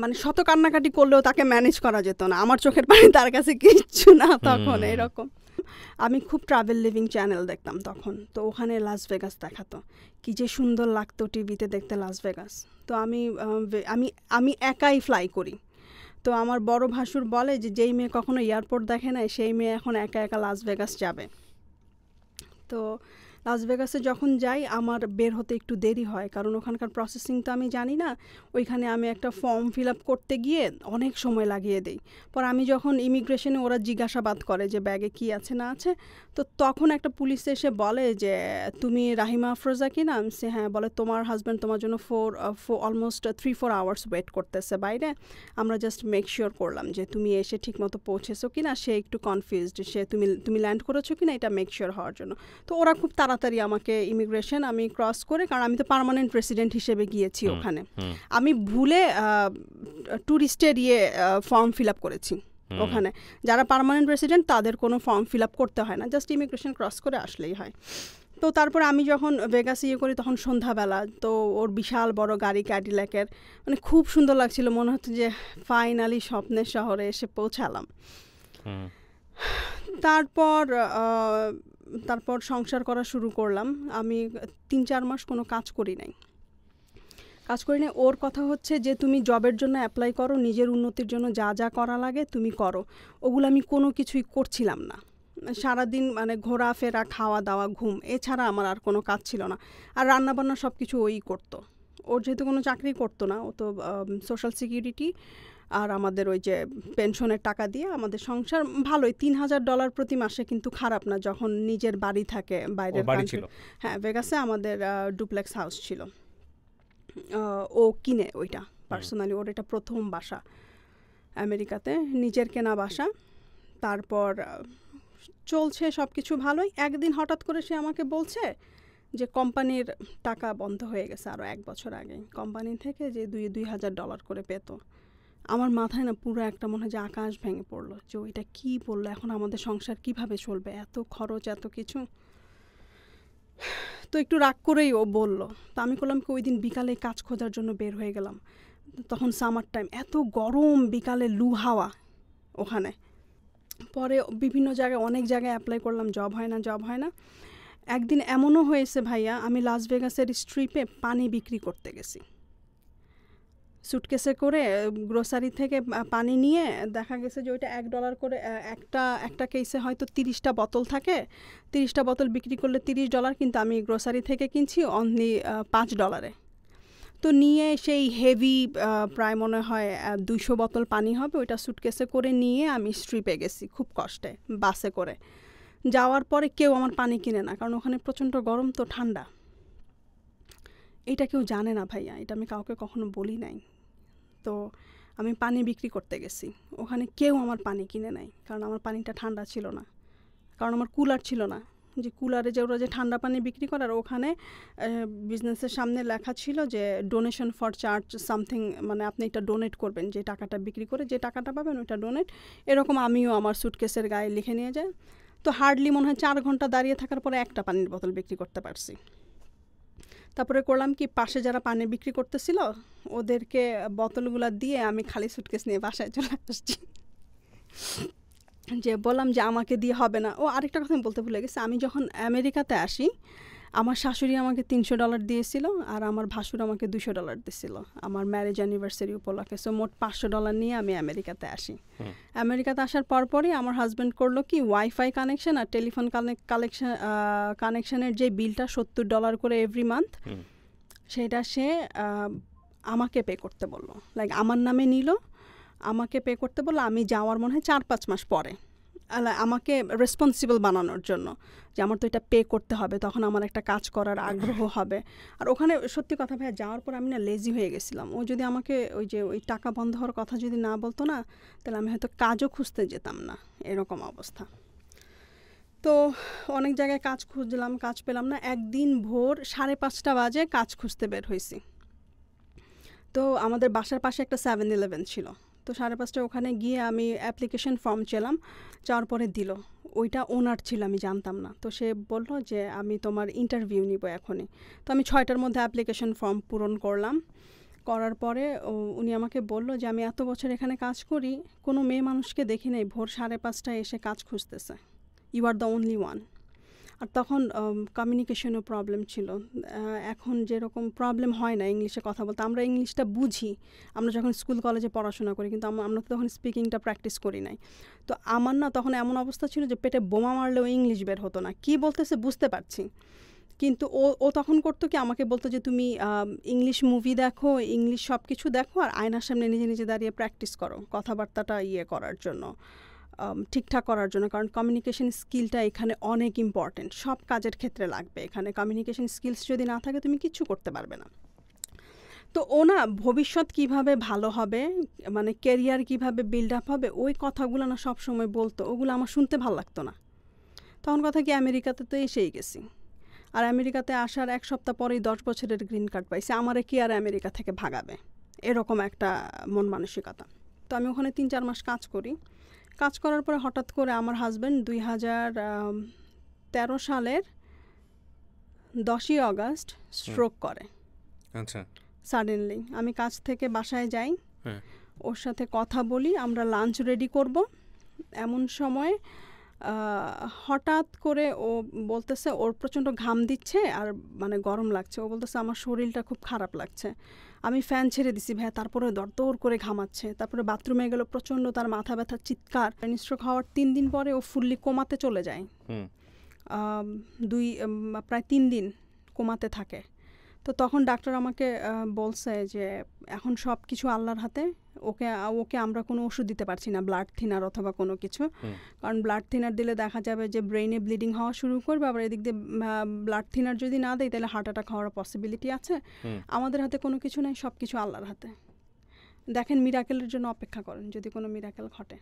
Speaker 1: মানে শত কান্নাকাটি করলেও তাকে ম্যানেজ করা যেত না আমার চোখের পানি তার কাছে কিচ্ছু না তখন এরকম আমি খুব ট্রাভেল লিভিং চ্যানেল দেখতাম তখন তো ওখানে লাস ভেগাস দেখাতো কি যে সুন্দর লাগতো টিভিতে দেখতে লাস ভেগাস তো আমি আমি আমি একাই ফ্লাই করি তো আমার বড় ভাসুর বলে যে যেই মেয়ে কখনো এয়ারপোর্ট দেখে নাই সেই মেয়ে এখন একা একা লাস ভেগাস যাবে তো লাস ভেগাসে যখন যাই আমার বের হতে একটু দেরি হয় কারণ ওখানকার প্রসেসিং তো আমি জানি না ওইখানে আমি একটা ফর্ম ফিল আপ করতে গিয়ে অনেক সময় লাগিয়ে দিই পর আমি যখন ইমিগ্রেশনে ওরা জিজ্ঞাসাবাদ করে যে ব্যাগে কি আছে না আছে তো তখন একটা পুলিশ এসে বলে যে তুমি রাহিমা আফরোজা কি সে হ্যাঁ বলে তোমার হাজব্যান্ড তোমার জন্য four four almost three four hours wait করতেছে বাইরে আমরা জাস্ট মেক শিওর করলাম যে তুমি এসে ঠিকমতো পৌঁছেছো কি না সে একটু কনফিউজড সে তুমি তুমি ল্যান্ড করেছো কি না এটা মেক শিওর হওয়ার জন্য তো ওরা খুব তাড়া তাড়াতাড়ি আমাকে ইমিগ্রেশন আমি ক্রস করে কারণ আমি তো পারমানেন্ট রেসিডেন্ট হিসেবে গিয়েছি ওখানে আমি ভুলে ট্যুরিস্টের ইয়ে ফর্ম ফিল আপ করেছি ওখানে যারা পারমানেন্ট রেসিডেন্ট তাদের কোনো ফর্ম ফিল আপ করতে হয় না জাস্ট ইমিগ্রেশন ক্রস করে আসলেই হয় তো তারপর আমি যখন বেগাস ইয়ে করি তখন সন্ধ্যাবেলা তো ওর বিশাল বড় গাড়ি ক্যাডিল্যাকের মানে খুব সুন্দর লাগছিল মনে হতো যে ফাইনালি স্বপ্নের শহরে এসে পৌঁছালাম তারপর তারপর সংসার করা শুরু করলাম আমি তিন চার মাস কোনো কাজ করি নাই কাজ করি নাই ওর কথা হচ্ছে যে তুমি জবের জন্য অ্যাপ্লাই করো নিজের উন্নতির জন্য যা যা করা লাগে তুমি করো ওগুলো আমি কোনো কিছুই করছিলাম না সারাদিন মানে ঘোরাফেরা খাওয়া দাওয়া ঘুম এছাড়া আমার আর কোনো কাজ ছিল না আর রান্নাবান্না সব কিছু ওই করতো ওর যেহেতু কোনো চাকরি করতো না ও তো সোশ্যাল সিকিউরিটি আর আমাদের ওই যে পেনশনের টাকা দিয়ে আমাদের সংসার ভালোই তিন হাজার ডলার প্রতি মাসে কিন্তু খারাপ না যখন নিজের বাড়ি থাকে বাইরের হ্যাঁ ভেগাসে আমাদের ডুপ্লেক্স হাউস ছিল ও কিনে ওইটা পার্সোনালি ওর এটা প্রথম বাসা আমেরিকাতে নিজের কেনা বাসা তারপর চলছে সব কিছু ভালোই একদিন হঠাৎ করে সে আমাকে বলছে যে কোম্পানির টাকা বন্ধ হয়ে গেছে আরও এক বছর আগে কোম্পানি থেকে যে দুই দুই হাজার ডলার করে পেতো আমার মাথায় না পুরো একটা মনে হয় যে আকাশ ভেঙে পড়লো যে এটা কী পড়লো এখন আমাদের সংসার কিভাবে চলবে এত খরচ এত কিছু তো একটু রাগ করেই ও বললো তো আমি করলাম কি ওই দিন বিকালে কাজ খোঁজার জন্য বের হয়ে গেলাম তখন সামার টাইম এত গরম বিকালে লু হাওয়া ওখানে পরে বিভিন্ন জায়গায় অনেক জায়গায় অ্যাপ্লাই করলাম জব হয় না জব হয় না একদিন এমনও হয়েছে ভাইয়া আমি লাস ভেগাসের স্ট্রিপে পানি বিক্রি করতে গেছি সুটকেসে করে গ্রোসারি থেকে পানি নিয়ে দেখা গেছে যে ওইটা এক ডলার করে একটা একটা কেসে হয়তো তিরিশটা বোতল থাকে তিরিশটা বোতল বিক্রি করলে তিরিশ ডলার কিন্তু আমি গ্রোসারি থেকে কিনছি অনলি পাঁচ ডলারে তো নিয়ে সেই হেভি প্রায় মনে হয় দুশো বোতল পানি হবে ওইটা সুটকেসে করে নিয়ে আমি স্ট্রিপে গেছি খুব কষ্টে বাসে করে যাওয়ার পরে কেউ আমার পানি কিনে না কারণ ওখানে প্রচণ্ড গরম তো ঠান্ডা এটা কেউ জানে না ভাইয়া এটা আমি কাউকে কখনো বলি নাই তো আমি পানি বিক্রি করতে গেছি ওখানে কেউ আমার পানি কিনে নেয় কারণ আমার পানিটা ঠান্ডা ছিল না কারণ আমার কুলার ছিল না যে কুলারে যে ওরা যে ঠান্ডা পানি বিক্রি করার ওখানে বিজনেসের সামনে লেখা ছিল যে ডোনেশন ফর চার্জ সামথিং মানে আপনি এটা ডোনেট করবেন যে টাকাটা বিক্রি করে যে টাকাটা পাবেন ওইটা ডোনেট এরকম আমিও আমার সুটকেসের গায়ে লিখে নিয়ে যাই তো হার্ডলি মনে হয় চার ঘন্টা দাঁড়িয়ে থাকার পরে একটা পানির বোতল বিক্রি করতে পারছি তারপরে করলাম কি পাশে যারা পানি বিক্রি করতেছিল ওদেরকে বোতলগুলো দিয়ে আমি খালি সুটকেস নিয়ে বাসায় চলে আসছি যে বললাম যে আমাকে দিয়ে হবে না ও আরেকটা কথা বলতে ভুলে গেছে আমি যখন আমেরিকাতে আসি আমার শাশুড়ি আমাকে তিনশো ডলার দিয়েছিল আর আমার ভাসুর আমাকে দুশো ডলার দিয়েছিল আমার ম্যারেজ অ্যানিভার্সারি উপলক্ষে সো মোট পাঁচশো ডলার নিয়ে আমি আমেরিকাতে আসি আমেরিকাতে আসার পরপরই আমার হাজব্যান্ড করলো কি ওয়াইফাই কানেকশন আর টেলিফোন কানেকশন কানেকশনের যে বিলটা সত্তর ডলার করে এভরি মান্থ সেটা সে আমাকে পে করতে বললো লাইক আমার নামে নিল আমাকে পে করতে বললো আমি যাওয়ার মনে হয় চার পাঁচ মাস পরে আমাকে রেসপন্সিবল বানানোর জন্য যে আমার তো এটা পে করতে হবে তখন আমার একটা কাজ করার হ্যাঁ। আগ্রহ হবে আর ওখানে সত্যি কথা ভাইয়া যাওয়ার পর আমি না লেজি হয়ে গেছিলাম ও যদি আমাকে ওই যে ওই টাকা বন্ধ হওয়ার কথা যদি না বলতো না তাহলে আমি হয়তো কাজও খুঁজতে যেতাম না এরকম অবস্থা তো অনেক জায়গায় কাজ খুঁজলাম কাজ পেলাম না একদিন ভোর সাড়ে পাঁচটা বাজে কাজ খুঁজতে বের হয়েছি তো আমাদের বাসার পাশে একটা সেভেন ইলেভেন ছিল তো সাড়ে পাঁচটায় ওখানে গিয়ে আমি অ্যাপ্লিকেশন ফর্ম চেলাম চার পরে দিল ওইটা ওনার ছিল আমি জানতাম না তো সে বলল যে আমি তোমার ইন্টারভিউ নিব এখনই তো আমি ছয়টার মধ্যে অ্যাপ্লিকেশন ফর্ম পূরণ করলাম করার পরে উনি আমাকে বলল যে আমি এত বছর এখানে কাজ করি কোনো মেয়ে মানুষকে দেখি নাই ভোর সাড়ে পাঁচটায় এসে কাজ খুঁজতেছে you are the only one আর তখন কমিউনিকেশনও প্রবলেম ছিল এখন যেরকম প্রবলেম হয় না ইংলিশে কথা বলতে আমরা ইংলিশটা বুঝি আমরা যখন স্কুল কলেজে পড়াশোনা করি কিন্তু আমরা তো তখন স্পিকিংটা প্র্যাকটিস করি নাই তো আমার না তখন এমন অবস্থা ছিল যে পেটে বোমা মারলেও ইংলিশ বের হতো না কি বলতেছে বুঝতে পারছি কিন্তু ও ও তখন করতো কি আমাকে বলতো যে তুমি ইংলিশ মুভি দেখো ইংলিশ সব কিছু দেখো আর আয়নার সামনে নিজে নিজে দাঁড়িয়ে প্র্যাকটিস করো কথাবার্তাটা ইয়ে করার জন্য ঠিকঠাক করার জন্য কারণ কমিউনিকেশন স্কিলটা এখানে অনেক ইম্পর্টেন্ট সব কাজের ক্ষেত্রে লাগবে এখানে কমিউনিকেশন স্কিলস যদি না থাকে তুমি কিছু করতে পারবে না তো ওনা ভবিষ্যৎ কিভাবে ভালো হবে মানে কেরিয়ার কিভাবে বিল্ড আপ হবে ওই কথাগুলো না সব সময় বলতো ওগুলো আমার শুনতে ভালো লাগতো না তখন কথা কি আমেরিকাতে তো এসেই গেছি আর আমেরিকাতে আসার এক সপ্তাহ পরেই দশ বছরের গ্রিন কার্ড পাইছে আমারে কি আর আমেরিকা থেকে ভাগাবে এরকম একটা মন মানসিকতা তো আমি ওখানে তিন চার মাস কাজ করি কাজ করার পরে হঠাৎ করে আমার হাজব্যান্ড দুই হাজার তেরো সালের দশই অগাস্ট স্ট্রোক করে আচ্ছা সাডেনলি আমি কাজ থেকে বাসায় যাই হ্যাঁ। ওর সাথে কথা বলি আমরা লাঞ্চ রেডি করব এমন সময় হঠাৎ করে ও বলতেছে ওর প্রচণ্ড ঘাম দিচ্ছে আর মানে গরম লাগছে ও বলতেছে আমার শরীরটা খুব খারাপ লাগছে আমি ফ্যান ছেড়ে দিছি ভাইয়া তারপরে দরদর করে ঘামাচ্ছে তারপরে বাথরুমে গেল প্রচণ্ড তার মাথা ব্যথা চিৎকার স্ট্রোক হওয়ার তিন দিন পরে ও ফুললি কমাতে চলে যায় দুই প্রায় তিন দিন কমাতে থাকে তো তখন ডাক্তার আমাকে বলছে যে এখন সব কিছু আল্লাহর হাতে ওকে ওকে আমরা কোনো ওষুধ দিতে পারছি না ব্লাড থিনার অথবা কোনো কিছু কারণ ব্লাড থিনার দিলে দেখা যাবে যে ব্রেইনে ব্লিডিং হওয়া শুরু করবে আবার এদিক দিয়ে ব্লাড থিনার যদি না দেয় তাহলে হার্ট অ্যাটাক হওয়ার পসিবিলিটি আছে আমাদের হাতে কোনো কিছু নাই সব কিছু আল্লাহর হাতে দেখেন মিরাকেলের জন্য অপেক্ষা করেন যদি কোনো মিরাকেল ঘটে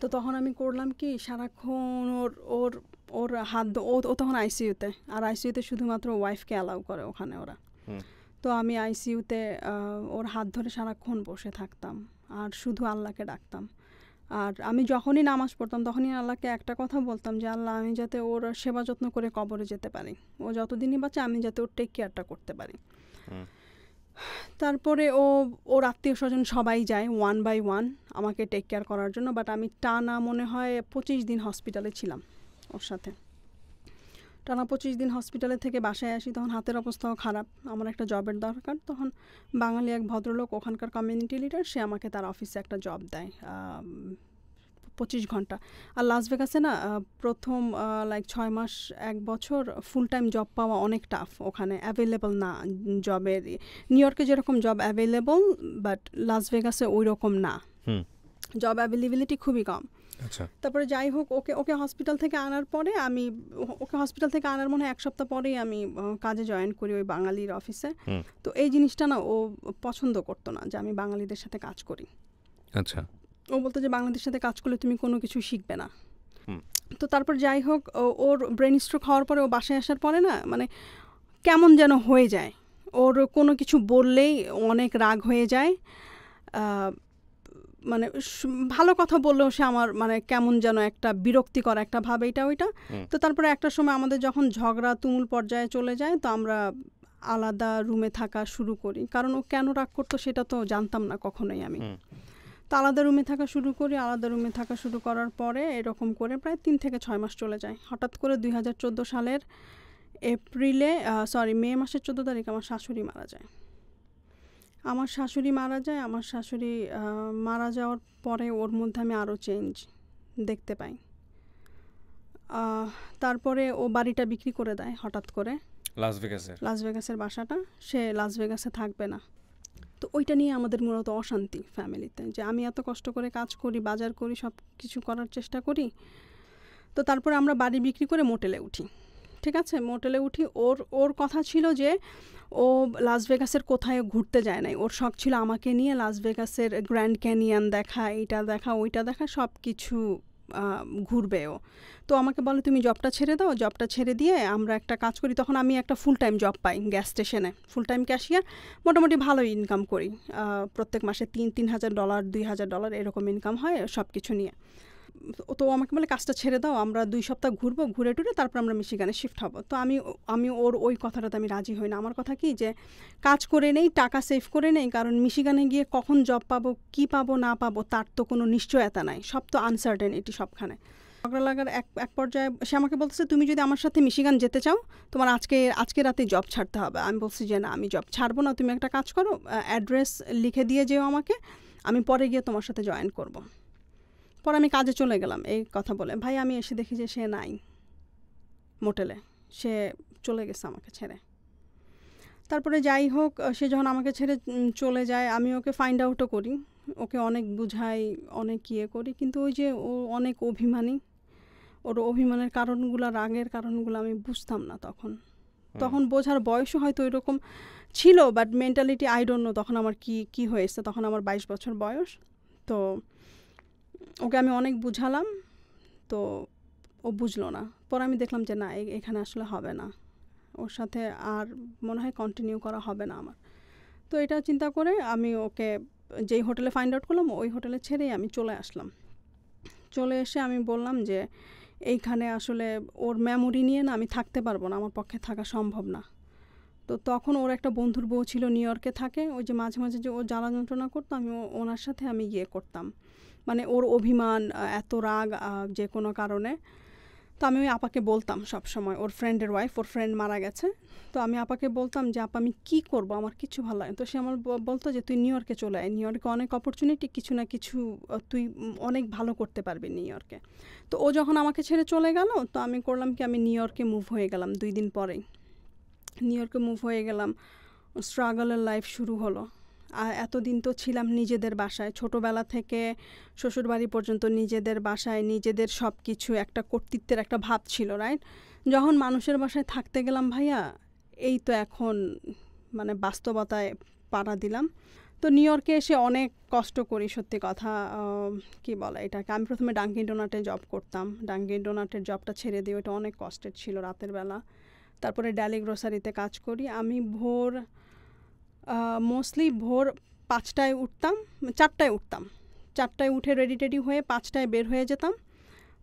Speaker 1: তো তখন আমি করলাম কি সারাক্ষণ ওর ওর ওর হাত ও ও তখন আইসিইউতে আর আইসিইউতে শুধুমাত্র ওয়াইফকে অ্যালাউ করে ওখানে ওরা তো আমি আইসিইউতে ওর হাত ধরে সারাক্ষণ বসে থাকতাম আর শুধু আল্লাহকে ডাকতাম আর আমি যখনই নামাজ পড়তাম তখনই আল্লাহকে একটা কথা বলতাম যে আল্লাহ আমি যাতে ওর সেবা যত্ন করে কবরে যেতে পারি ও যতদিনই বাঁচে আমি যাতে ওর টেক কেয়ারটা করতে পারি তারপরে ও ওর আত্মীয় স্বজন সবাই যায় ওয়ান বাই ওয়ান আমাকে টেক কেয়ার করার জন্য বাট আমি টানা মনে হয় পঁচিশ দিন হসপিটালে ছিলাম ওর সাথে টানা পঁচিশ দিন হসপিটালে থেকে বাসায় আসি তখন হাতের অবস্থাও খারাপ আমার একটা জবের দরকার তখন বাঙালি এক ভদ্রলোক ওখানকার কমিউনিটি লিডার সে আমাকে তার অফিসে একটা জব দেয় পঁচিশ ঘন্টা আর লাস ভেগাসে না প্রথম লাইক ছয় মাস এক বছর ফুল টাইম জব পাওয়া অনেক টাফ ওখানে অ্যাভেলেবল না জবের নিউ ইয়র্কে যেরকম জব অ্যাভেলেবল বাট লাস ভেগাসে ওই রকম না জব অ্যাভেলেবিলিটি খুবই কম আচ্ছা। তারপরে যাই হোক ওকে ওকে হসপিটাল থেকে আনার পরে আমি ওকে হসপিটাল থেকে আনার মনে হয় এক সপ্তাহ পরেই আমি কাজে জয়েন করি ওই বাঙালির অফিসে তো এই জিনিসটা না ও পছন্দ করতো না যে আমি বাঙালিদের সাথে কাজ করি আচ্ছা ও বলতো যে বাংলাদেশের সাথে কাজ করলে তুমি কোনো কিছু শিখবে না তো তারপর যাই হোক ওর ব্রেন স্ট্রোক হওয়ার পরে ও বাসায় আসার পরে না মানে কেমন যেন হয়ে যায় ওর কোনো কিছু বললেই অনেক রাগ হয়ে যায় মানে ভালো কথা বললেও সে আমার মানে কেমন যেন একটা বিরক্তিকর একটা ভাব এটা ওইটা তো তারপরে একটা সময় আমাদের যখন ঝগড়া তুমুল পর্যায়ে চলে যায় তো আমরা আলাদা রুমে থাকা শুরু করি কারণ ও কেন রাগ করতো সেটা তো জানতাম না কখনোই আমি তো আলাদা রুমে থাকা শুরু করি আলাদা রুমে থাকা শুরু করার পরে এরকম করে প্রায় তিন থেকে ছয় মাস চলে যায় হঠাৎ করে দুই সালের এপ্রিলে সরি মে মাসের চোদ্দো তারিখ আমার শাশুড়ি মারা যায় আমার শাশুড়ি মারা যায় আমার শাশুড়ি মারা যাওয়ার পরে ওর মধ্যে আমি আরও চেঞ্জ দেখতে পাই তারপরে ও বাড়িটা বিক্রি করে দেয় হঠাৎ করে
Speaker 2: লাস ভেগাসের লাস
Speaker 1: ভেগাসের বাসাটা সে লাস ভেগাসে থাকবে না তো ওইটা নিয়ে আমাদের মূলত অশান্তি ফ্যামিলিতে যে আমি এত কষ্ট করে কাজ করি বাজার করি সব কিছু করার চেষ্টা করি তো তারপরে আমরা বাড়ি বিক্রি করে মোটেলে উঠি ঠিক আছে মোটেলে উঠি ওর ওর কথা ছিল যে ও লাস ভেগাসের কোথায় ঘুরতে যায় নাই ওর শখ ছিল আমাকে নিয়ে লাস ভেগাসের গ্র্যান্ড ক্যানিয়ান দেখা এইটা দেখা ওইটা দেখা সব কিছু ঘুরবেও তো আমাকে বলে তুমি জবটা ছেড়ে দাও জবটা ছেড়ে দিয়ে আমরা একটা কাজ করি তখন আমি একটা ফুল টাইম জব পাই গ্যাস স্টেশনে ফুল টাইম ক্যাশিয়ার মোটামুটি ভালো ইনকাম করি প্রত্যেক মাসে তিন তিন হাজার ডলার দুই হাজার ডলার এরকম ইনকাম হয় সব কিছু নিয়ে তো আমাকে বলে কাজটা ছেড়ে দাও আমরা দুই সপ্তাহ ঘুরবো ঘুরে টুরে তারপর আমরা মিশিগানে শিফট হবো তো আমি আমি ওর ওই কথাটাতে আমি রাজি হই না আমার কথা কি যে কাজ করে নেই টাকা সেভ করে নেই কারণ মিশিগানে গিয়ে কখন জব পাবো কি পাবো না পাবো তার তো কোনো নিশ্চয়তা নাই সব তো আনসার্টেনিটি সবখানে ঝগড়া লাগার এক এক পর্যায়ে সে আমাকে বলতেছে তুমি যদি আমার সাথে মিশিগান যেতে চাও তোমার আজকে আজকে রাতে জব ছাড়তে হবে আমি বলছি যে না আমি জব ছাড়বো না তুমি একটা কাজ করো অ্যাড্রেস লিখে দিয়ে যেও আমাকে আমি পরে গিয়ে তোমার সাথে জয়েন করবো পর আমি কাজে চলে গেলাম এই কথা বলে ভাই আমি এসে দেখি যে সে নাই মোটেলে সে চলে গেছে আমাকে ছেড়ে তারপরে যাই হোক সে যখন আমাকে ছেড়ে চলে যায় আমি ওকে ফাইন্ড আউটও করি ওকে অনেক বুঝাই অনেক ইয়ে করি কিন্তু ওই যে ও অনেক অভিমানী ওর অভিমানের কারণগুলো রাগের কারণগুলো আমি বুঝতাম না তখন তখন বোঝার বয়সও হয়তো এরকম ছিল বাট মেন্টালিটি আই নো তখন আমার কি কি হয়েছে তখন আমার বাইশ বছর বয়স তো ওকে আমি অনেক বুঝালাম তো ও বুঝলো না পরে আমি দেখলাম যে না এখানে আসলে হবে না ওর সাথে আর মনে হয় কন্টিনিউ করা হবে না আমার তো এটা চিন্তা করে আমি ওকে যেই হোটেলে ফাইন্ড আউট করলাম ওই হোটেলে ছেড়েই আমি চলে আসলাম চলে এসে আমি বললাম যে এইখানে আসলে ওর মেমোরি নিয়ে না আমি থাকতে পারবো না আমার পক্ষে থাকা সম্ভব না তো তখন ওর একটা বন্ধুর বউ ছিল নিউ ইয়র্কে থাকে ওই যে মাঝে মাঝে যে ও জ্বালা যন্ত্রণা করতো আমি ওনার সাথে আমি ইয়ে করতাম মানে ওর অভিমান এত রাগ যে কোনো কারণে তো আমি ওই আপাকে বলতাম সব সময় ওর ফ্রেন্ডের ওয়াইফ ওর ফ্রেন্ড মারা গেছে তো আমি আপাকে বলতাম যে আপা আমি কী করবো আমার কিছু ভালো লাগে তো সে আমার বলতো যে তুই নিউ ইয়র্কে চলে আয় নিউ ইয়র্কে অনেক অপরচুনিটি কিছু না কিছু তুই অনেক ভালো করতে পারবি নিউ ইয়র্কে তো ও যখন আমাকে ছেড়ে চলে গেল তো আমি করলাম কি আমি নিউ ইয়র্কে মুভ হয়ে গেলাম দুই দিন পরেই নিউ ইয়র্কে মুভ হয়ে গেলাম স্ট্রাগলের লাইফ শুরু হলো এতদিন তো ছিলাম নিজেদের বাসায় ছোটবেলা থেকে শ্বশুরবাড়ি পর্যন্ত নিজেদের বাসায় নিজেদের সব কিছু একটা কর্তৃত্বের একটা ভাব ছিল রাইট যখন মানুষের বাসায় থাকতে গেলাম ভাইয়া এই তো এখন মানে বাস্তবতায় পাড়া দিলাম তো নিউ ইয়র্কে এসে অনেক কষ্ট করি সত্যি কথা কি বলে এটাকে আমি প্রথমে ডাঙ্কিন ডোনাটে জব করতাম ডাঙ্কিন ডোনাটের জবটা ছেড়ে দিয়ে ওটা অনেক কষ্টের ছিল রাতের বেলা তারপরে ড্যালি গ্রোসারিতে কাজ করি আমি ভোর মোস্টলি ভোর পাঁচটায় উঠতাম চারটায় উঠতাম চারটায় উঠে রেডি টেডি হয়ে পাঁচটায় বের হয়ে যেতাম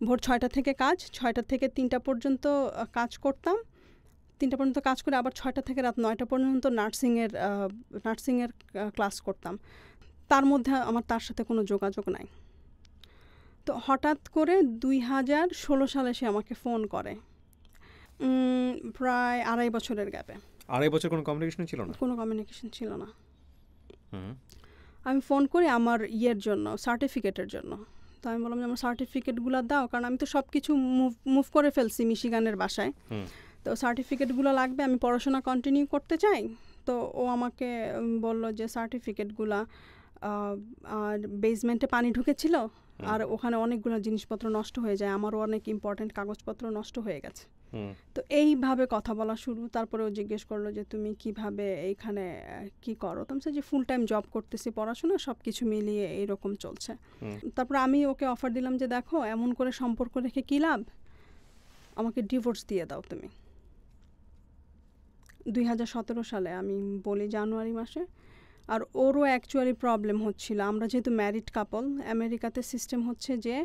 Speaker 1: ভোর ছয়টা থেকে কাজ ছয়টা থেকে তিনটা পর্যন্ত কাজ করতাম তিনটা পর্যন্ত কাজ করে আবার ছয়টা থেকে রাত নয়টা পর্যন্ত নার্সিংয়ের নার্সিংয়ের ক্লাস করতাম তার মধ্যে আমার তার সাথে কোনো যোগাযোগ নাই তো হঠাৎ করে দুই হাজার ষোলো সালে সে আমাকে ফোন করে প্রায় আড়াই বছরের গ্যাপে
Speaker 2: আড়াই বছর কোনো কমিউনিকেশন ছিল না
Speaker 1: কোনো কমিউনিকেশন ছিল না আমি ফোন করি আমার ইয়ের জন্য সার্টিফিকেটের জন্য তো আমি বললাম যে আমার সার্টিফিকেটগুলো দাও কারণ আমি তো সব কিছু মুভ মুভ করে ফেলছি মিশিগানের বাসায় তো সার্টিফিকেটগুলো লাগবে আমি পড়াশোনা কন্টিনিউ করতে চাই তো ও আমাকে বলল যে সার্টিফিকেটগুলো আর বেসমেন্টে পানি ঢুকেছিল আর ওখানে অনেকগুলো জিনিসপত্র নষ্ট হয়ে যায় আমারও অনেক ইম্পর্টেন্ট কাগজপত্র নষ্ট হয়ে গেছে তো এইভাবে কথা বলা শুরু তারপরে ও জিজ্ঞেস করলো যে তুমি কিভাবে এইখানে কি করো তো যে ফুল টাইম জব করতেছি পড়াশোনা সব কিছু মিলিয়ে এইরকম চলছে তারপর আমি ওকে অফার দিলাম যে দেখো এমন করে সম্পর্ক রেখে কী লাভ আমাকে ডিভোর্স দিয়ে দাও তুমি দুই সালে আমি বলি জানুয়ারি মাসে আর ওরও অ্যাকচুয়ালি প্রবলেম হচ্ছিল আমরা যেহেতু ম্যারিড কাপল আমেরিকাতে সিস্টেম হচ্ছে যে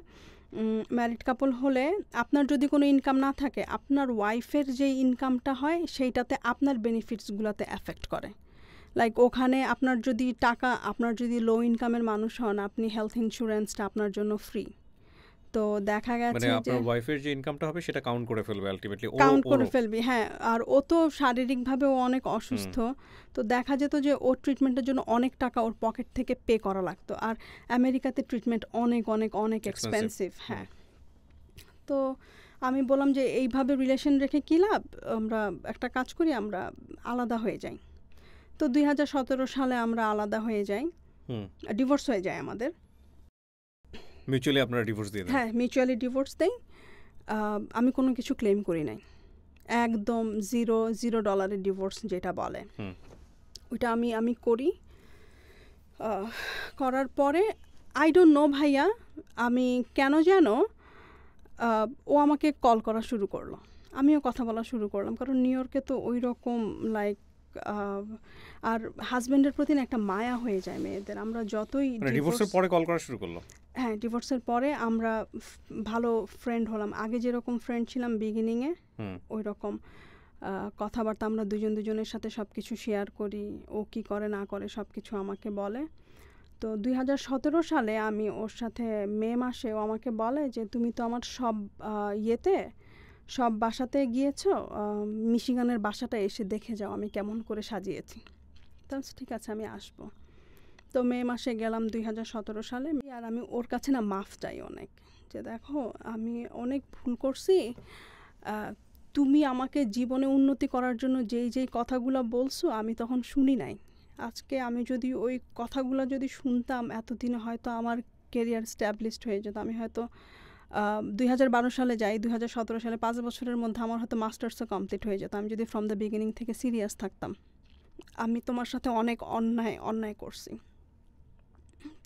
Speaker 1: ম্যারিড কাপল হলে আপনার যদি কোনো ইনকাম না থাকে আপনার ওয়াইফের যে ইনকামটা হয় সেইটাতে আপনার বেনিফিটসগুলোতে অ্যাফেক্ট করে লাইক ওখানে আপনার যদি টাকা আপনার যদি লো ইনকামের মানুষ হন আপনি হেলথ ইন্স্যুরেন্সটা আপনার জন্য ফ্রি তো দেখা মানে গেছে মানে আপনার
Speaker 2: ওয়াইফের যে ইনকামটা হবে সেটা কাউন্ট করে ফেলবে আলটিমেটলি কাউন্ট করে
Speaker 1: ফেলবে হ্যাঁ আর ও তো শারীরিকভাবে ও অনেক অসুস্থ তো দেখা যেত যে ওর ট্রিটমেন্টের জন্য অনেক টাকা ওর পকেট থেকে পে করা লাগতো আর আমেরিকাতে ট্রিটমেন্ট অনেক অনেক অনেক এক্সপেন্সিভ হ্যাঁ তো আমি বললাম যে এইভাবে রিলেশন রেখে কী লাভ আমরা একটা কাজ করি আমরা আলাদা হয়ে যাই তো দুই সালে আমরা আলাদা হয়ে যাই ডিভোর্স হয়ে যায় আমাদের
Speaker 2: মিউচুয়ালি আপনারা ডিভোর্স দিয়ে হ্যাঁ
Speaker 1: মিউচুয়ালি ডিভোর্স দেই আমি কোনো কিছু ক্লেম করি নাই একদম জিরো জিরো ডলারের ডিভোর্স যেটা বলে ওইটা আমি আমি করি করার পরে আই ডোন্ট নো ভাইয়া আমি কেন যেন ও আমাকে কল করা শুরু করলো আমিও কথা বলা শুরু করলাম কারণ নিউ ইয়র্কে তো ওই রকম লাইক আর হাজব্যান্ডের প্রতি একটা মায়া হয়ে যায় মেয়েদের আমরা যতই ডিভোর্সের মানে
Speaker 2: পরে কল করা শুরু করলো
Speaker 1: হ্যাঁ ডিভোর্সের পরে আমরা ভালো ফ্রেন্ড হলাম আগে যেরকম ফ্রেন্ড ছিলাম বিগিনিংয়ে ওই রকম কথাবার্তা আমরা দুজন দুজনের সাথে সব কিছু শেয়ার করি ও কি করে না করে সব কিছু আমাকে বলে তো দুই সালে আমি ওর সাথে মে মাসে ও আমাকে বলে যে তুমি তো আমার সব ইয়েতে সব বাসাতে গিয়েছো মিশিগানের বাসাটা এসে দেখে যাও আমি কেমন করে সাজিয়েছি তো ঠিক আছে আমি আসবো তো মে মাসে গেলাম দুই হাজার সতেরো সালে আর আমি ওর কাছে না মাফ চাই অনেক যে দেখো আমি অনেক ভুল করছি তুমি আমাকে জীবনে উন্নতি করার জন্য যেই যেই কথাগুলো বলছো আমি তখন শুনি নাই আজকে আমি যদি ওই কথাগুলো যদি শুনতাম এতদিনে হয়তো আমার কেরিয়ার স্ট্যাবলিশড হয়ে যেত আমি হয়তো দুই হাজার বারো সালে যাই দুই হাজার সতেরো সালে পাঁচ বছরের মধ্যে আমার হয়তো মাস্টার্সও কমপ্লিট হয়ে যেত আমি যদি ফ্রম দ্য বিগিনিং থেকে সিরিয়াস থাকতাম আমি তোমার সাথে অনেক অন্যায় অন্যায় করছি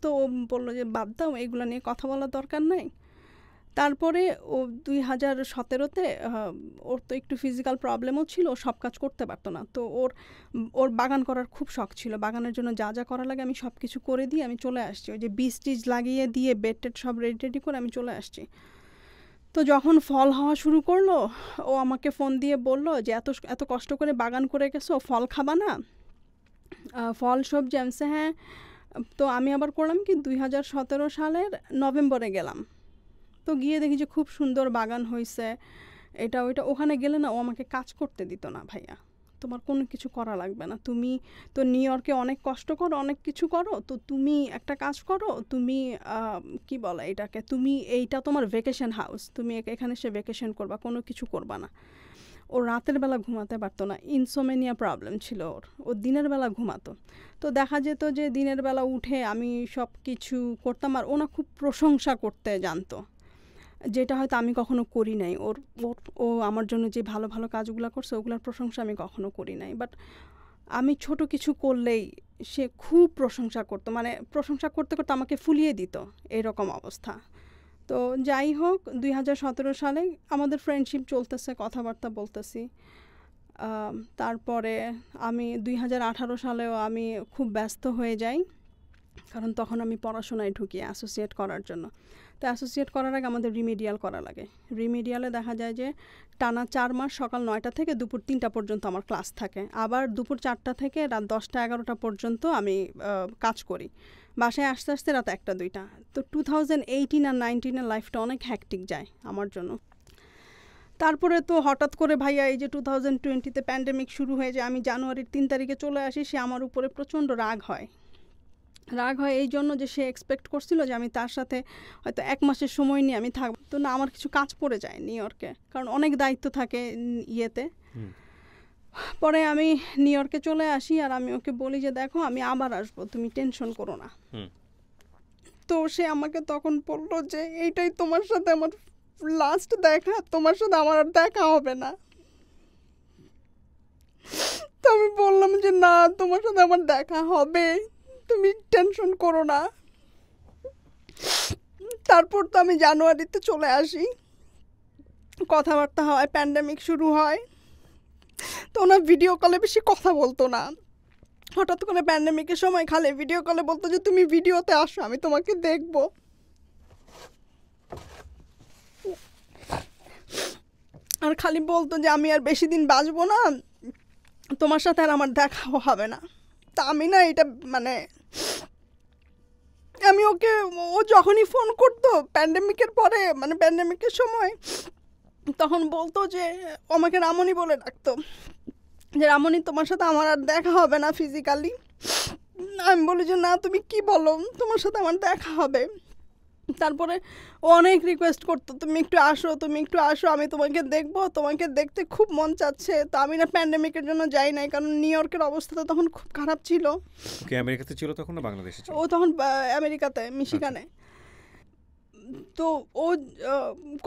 Speaker 1: তো বলল যে বাদ দাও এগুলো নিয়ে কথা বলার দরকার নাই তারপরে ও দুই হাজার সতেরোতে ওর তো একটু ফিজিক্যাল প্রবলেমও ছিল ও সব কাজ করতে পারতো না তো ওর ওর বাগান করার খুব শখ ছিল বাগানের জন্য যা যা করা লাগে আমি সব কিছু করে দিয়ে আমি চলে আসছি ওই যে বীজ টিজ লাগিয়ে দিয়ে বেড টেড সব রেডি রেডি করে আমি চলে আসছি তো যখন ফল হওয়া শুরু করলো ও আমাকে ফোন দিয়ে বলল যে এত এত কষ্ট করে বাগান করে গেছো ফল খাবা না ফল সবজি আমি হ্যাঁ তো আমি আবার করলাম কি দুই হাজার সতেরো সালের নভেম্বরে গেলাম তো গিয়ে দেখি যে খুব সুন্দর বাগান হয়েছে এটা ওইটা ওখানে গেলে না ও আমাকে কাজ করতে দিত না ভাইয়া তোমার কোনো কিছু করা লাগবে না তুমি তো নিউ ইয়র্কে অনেক কষ্ট করো অনেক কিছু করো তো তুমি একটা কাজ করো তুমি কি বলে এটাকে তুমি এইটা তোমার ভেকেশন হাউস তুমি এখানে সে ভেকেশন করবা কোনো কিছু করবা না ও রাতের বেলা ঘুমাতে পারতো না ইনসোমেনিয়া প্রবলেম ছিল ওর ও দিনের বেলা ঘুমাতো তো দেখা যেত যে দিনের বেলা উঠে আমি সব কিছু করতাম আর ওনা খুব প্রশংসা করতে জানতো যেটা হয়তো আমি কখনো করি নাই ওর ও আমার জন্য যে ভালো ভালো কাজগুলো করছে ওগুলোর প্রশংসা আমি কখনো করি নাই বাট আমি ছোট কিছু করলেই সে খুব প্রশংসা করতো মানে প্রশংসা করতে করতে আমাকে ফুলিয়ে দিত এরকম অবস্থা তো যাই হোক দুই সালে আমাদের ফ্রেন্ডশিপ চলতেছে কথাবার্তা বলতেছি তারপরে আমি দুই হাজার সালেও আমি খুব ব্যস্ত হয়ে যাই কারণ তখন আমি পড়াশোনায় ঢুকি অ্যাসোসিয়েট করার জন্য তো অ্যাসোসিয়েট করার আগে আমাদের রিমিডিয়াল করা লাগে রিমিডিয়ালে দেখা যায় যে টানা চার মাস সকাল নয়টা থেকে দুপুর তিনটা পর্যন্ত আমার ক্লাস থাকে আবার দুপুর চারটা থেকে রাত দশটা এগারোটা পর্যন্ত আমি কাজ করি বাসায় আস্তে আস্তে রাত একটা দুইটা তো টু থাউজেন্ড এইটিন আর নাইনটিনের লাইফটা অনেক হ্যাকটিক যায় আমার জন্য তারপরে তো হঠাৎ করে ভাইয়া এই যে টু থাউজেন্ড টোয়েন্টিতে প্যান্ডেমিক শুরু হয়ে যায় আমি জানুয়ারির তিন তারিখে চলে আসি সে আমার উপরে প্রচণ্ড রাগ হয় রাগ হয় এই জন্য যে সে এক্সপেক্ট করছিল যে আমি তার সাথে হয়তো এক মাসের সময় নিয়ে আমি থাকবো তো না আমার কিছু কাজ পড়ে যায় নিউ ইয়র্কে কারণ অনেক দায়িত্ব থাকে ইয়েতে পরে আমি নিউ ইয়র্কে চলে আসি আর আমি ওকে বলি যে দেখো আমি আবার আসবো তুমি টেনশন করো না তো সে আমাকে তখন বললো যে এইটাই তোমার সাথে আমার লাস্ট দেখা তোমার সাথে আমার আর দেখা হবে না তো আমি বললাম যে না তোমার সাথে আমার দেখা হবে তুমি টেনশন করো না তারপর তো আমি জানুয়ারিতে চলে আসি কথাবার্তা হয় প্যান্ডামিক শুরু হয় তো ওনার ভিডিও কলে বেশি কথা বলতো না হঠাৎ করে প্যান্ডামিকের সময় খালে ভিডিও কলে বলতো যে তুমি ভিডিওতে আসো আমি তোমাকে দেখব আর খালি বলতো যে আমি আর বেশি দিন বাঁচবো না তোমার সাথে আর আমার দেখাও হবে না তা আমি না এটা মানে আমি ওকে ও যখনই ফোন করতো প্যান্ডেমিকের পরে মানে প্যান্ডেমিকের সময় তখন বলতো যে আমাকে রামনি বলে ডাকতো যে রামনি তোমার সাথে আমার আর দেখা হবে না ফিজিক্যালি আমি বলি যে না তুমি কি বলো তোমার সাথে আমার দেখা হবে তারপরে অনেক রিকোয়েস্ট করতো তুমি একটু আসো তুমি একটু আসো আমি তোমাকে দেখবো তোমাকে দেখতে খুব মন চাচ্ছে তো আমি না প্যান্ডেমিকের জন্য যাই নাই কারণ নিউ ইয়র্কের অবস্থা তো তখন খুব খারাপ ছিল
Speaker 2: আমেরিকাতে ছিল তখন না বাংলাদেশে
Speaker 1: ও তখন আমেরিকাতে মিশিগানে আচ্ছা। তো ও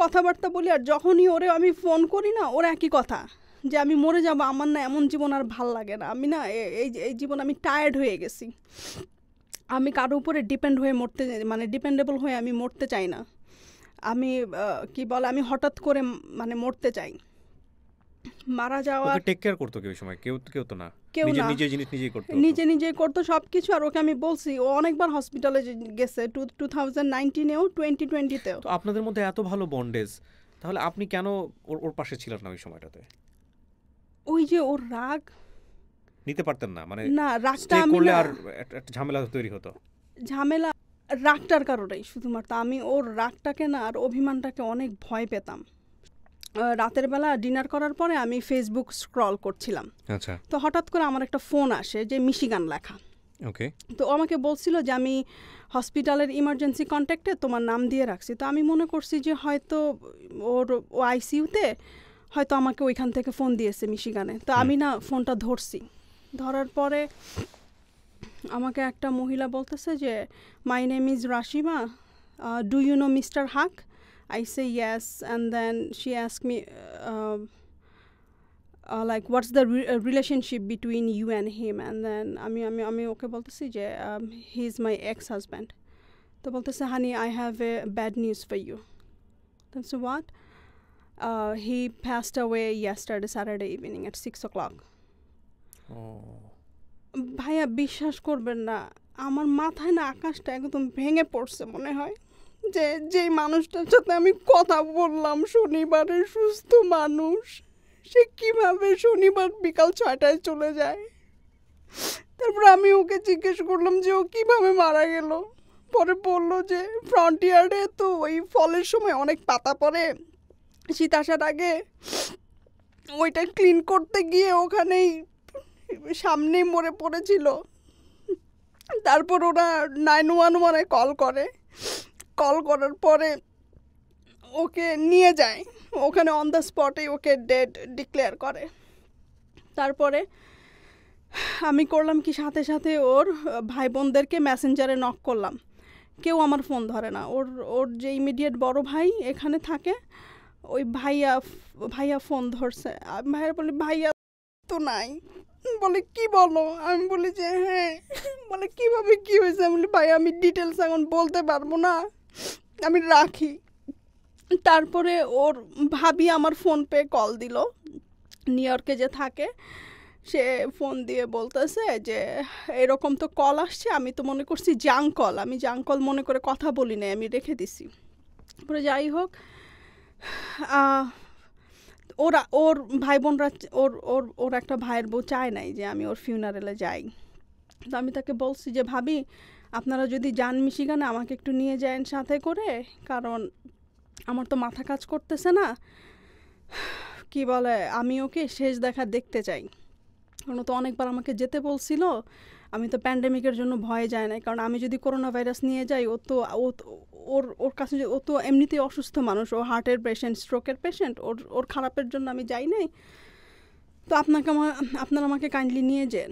Speaker 1: কথাবার্তা বলি আর যখনই ওরে আমি ফোন করি না ওর একই কথা যে আমি মরে যাব আমার না এমন জীবন আর ভাল লাগে না আমি না এই এই জীবন আমি টায়ার্ড হয়ে গেছি আমি কারো উপরে ডিপেন্ড হয়ে মরতে মানে ডিপেন্ডেবল হয়ে আমি মরতে চাই না আমি কি বলে আমি হঠাৎ করে মানে মরতে চাই মারা যাওয়া
Speaker 2: টেক কেয়ার করতো কেউ সময় কেউ কেউ তো না কেউ নিজে নিজে জিনিস নিজেই করতো
Speaker 1: নিজে করতো সব কিছু আর ওকে আমি বলছি ও অনেকবার হসপিটালে গেছে টু টু থাউজেন্ড নাইনটিনেও টোয়েন্টি টোয়েন্টিতেও
Speaker 2: তো আপনাদের মধ্যে এত ভালো বন্ডেজ তাহলে আপনি কেন ওর ওর পাশে ছিলেন না ওই সময়টাতে
Speaker 1: ওই যে ওর রাগ
Speaker 2: নিতে পারতেন না মানে না রাগটা আমি আর একটা ঝামেলা তৈরি হতো
Speaker 1: ঝামেলা রাগটার কারণেই শুধুমাত্র আমি ওর রাগটাকে না আর অভিমানটাকে অনেক ভয় পেতাম রাতের বেলা ডিনার করার পরে আমি ফেসবুক স্ক্রল করছিলাম আচ্ছা তো হঠাৎ করে আমার একটা ফোন আসে যে মিশিগান লেখা ওকে তো আমাকে বলছিল যে আমি হসপিটালের ইমার্জেন্সি কন্ট্যাক্টে তোমার নাম দিয়ে রাখছি তো আমি মনে করছি যে হয়তো ওর ও আইসিউতে হয়তো আমাকে ওইখান থেকে ফোন দিয়েছে মিশিগানে তো আমি না ফোনটা ধরছি ধরার পরে আমাকে একটা মহিলা বলতেছে যে my name is Rashima do you know mister Haque I say yes and then she ask me like what's the relationship between you and him and then আমি আমি আমি ওকে বলতেছি যে he is my ex husband তো বলতেছে honey I have a bad news for you so what he passed away yesterday Saturday evening at six o'clock ভাইয়া বিশ্বাস করবেন না আমার মাথায় না আকাশটা একদম ভেঙে পড়ছে মনে হয় যে যেই মানুষটার সাথে আমি কথা বললাম শনিবারে সুস্থ মানুষ সে কিভাবে শনিবার বিকাল ছয়টায় চলে যায় তারপর আমি ওকে জিজ্ঞেস করলাম যে ও কিভাবে মারা গেল পরে বললো যে ফ্রন্টিয়ারে তো ওই ফলের সময় অনেক পাতা পড়ে শীত আসার আগে ওইটা ক্লিন করতে গিয়ে ওখানেই সামনেই মরে পড়েছিল তারপর ওরা নাইন ওয়ান ওয়ানে কল করে কল করার পরে ওকে নিয়ে যায় ওখানে অন দ্য স্পটে ওকে ডেড ডিক্লেয়ার করে তারপরে আমি করলাম কি সাথে সাথে ওর ভাই বোনদেরকে মেসেঞ্জারে নক করলাম কেউ আমার ফোন ধরে না ওর ওর যে ইমিডিয়েট বড় ভাই এখানে থাকে ওই ভাইয়া ভাইয়া ফোন ধরছে ভাইয়া বলি ভাইয়া তো নাই বলে কি বলো আমি বলি যে হ্যাঁ বলে কিভাবে কি হয়েছে আমি বলি ভাই আমি ডিটেলস এখন বলতে পারবো না আমি রাখি তারপরে ওর ভাবি আমার ফোন পে কল দিল নিউ ইয়র্কে যে থাকে সে ফোন দিয়ে বলতেছে যে এরকম তো কল আসছে আমি তো মনে করছি জাং কল আমি জাং কল মনে করে কথা বলি নাই আমি রেখে দিছি পরে যাই হোক ওরা ওর ভাই বোনরা ওর ওর ওর একটা ভাইয়ের বউ চায় নাই যে আমি ওর ফিউনারেলে যাই তো আমি তাকে বলছি যে ভাবি আপনারা যদি যান মিশিগানে আমাকে একটু নিয়ে যান সাথে করে কারণ আমার তো মাথা কাজ করতেছে না কি বলে আমি ওকে শেষ দেখা দেখতে চাই কারণ তো অনেকবার আমাকে যেতে বলছিল আমি তো প্যান্ডেমিকের জন্য ভয়ে যাই না কারণ আমি যদি করোনা ভাইরাস নিয়ে যাই ও তো ওর ওর কাছে ও তো এমনিতেই অসুস্থ মানুষ ও হার্টের পেশেন্ট স্ট্রোকের পেশেন্ট ওর ওর খারাপের জন্য আমি যাই নাই তো আপনাকে আমার আপনারা আমাকে কাইন্ডলি নিয়ে যান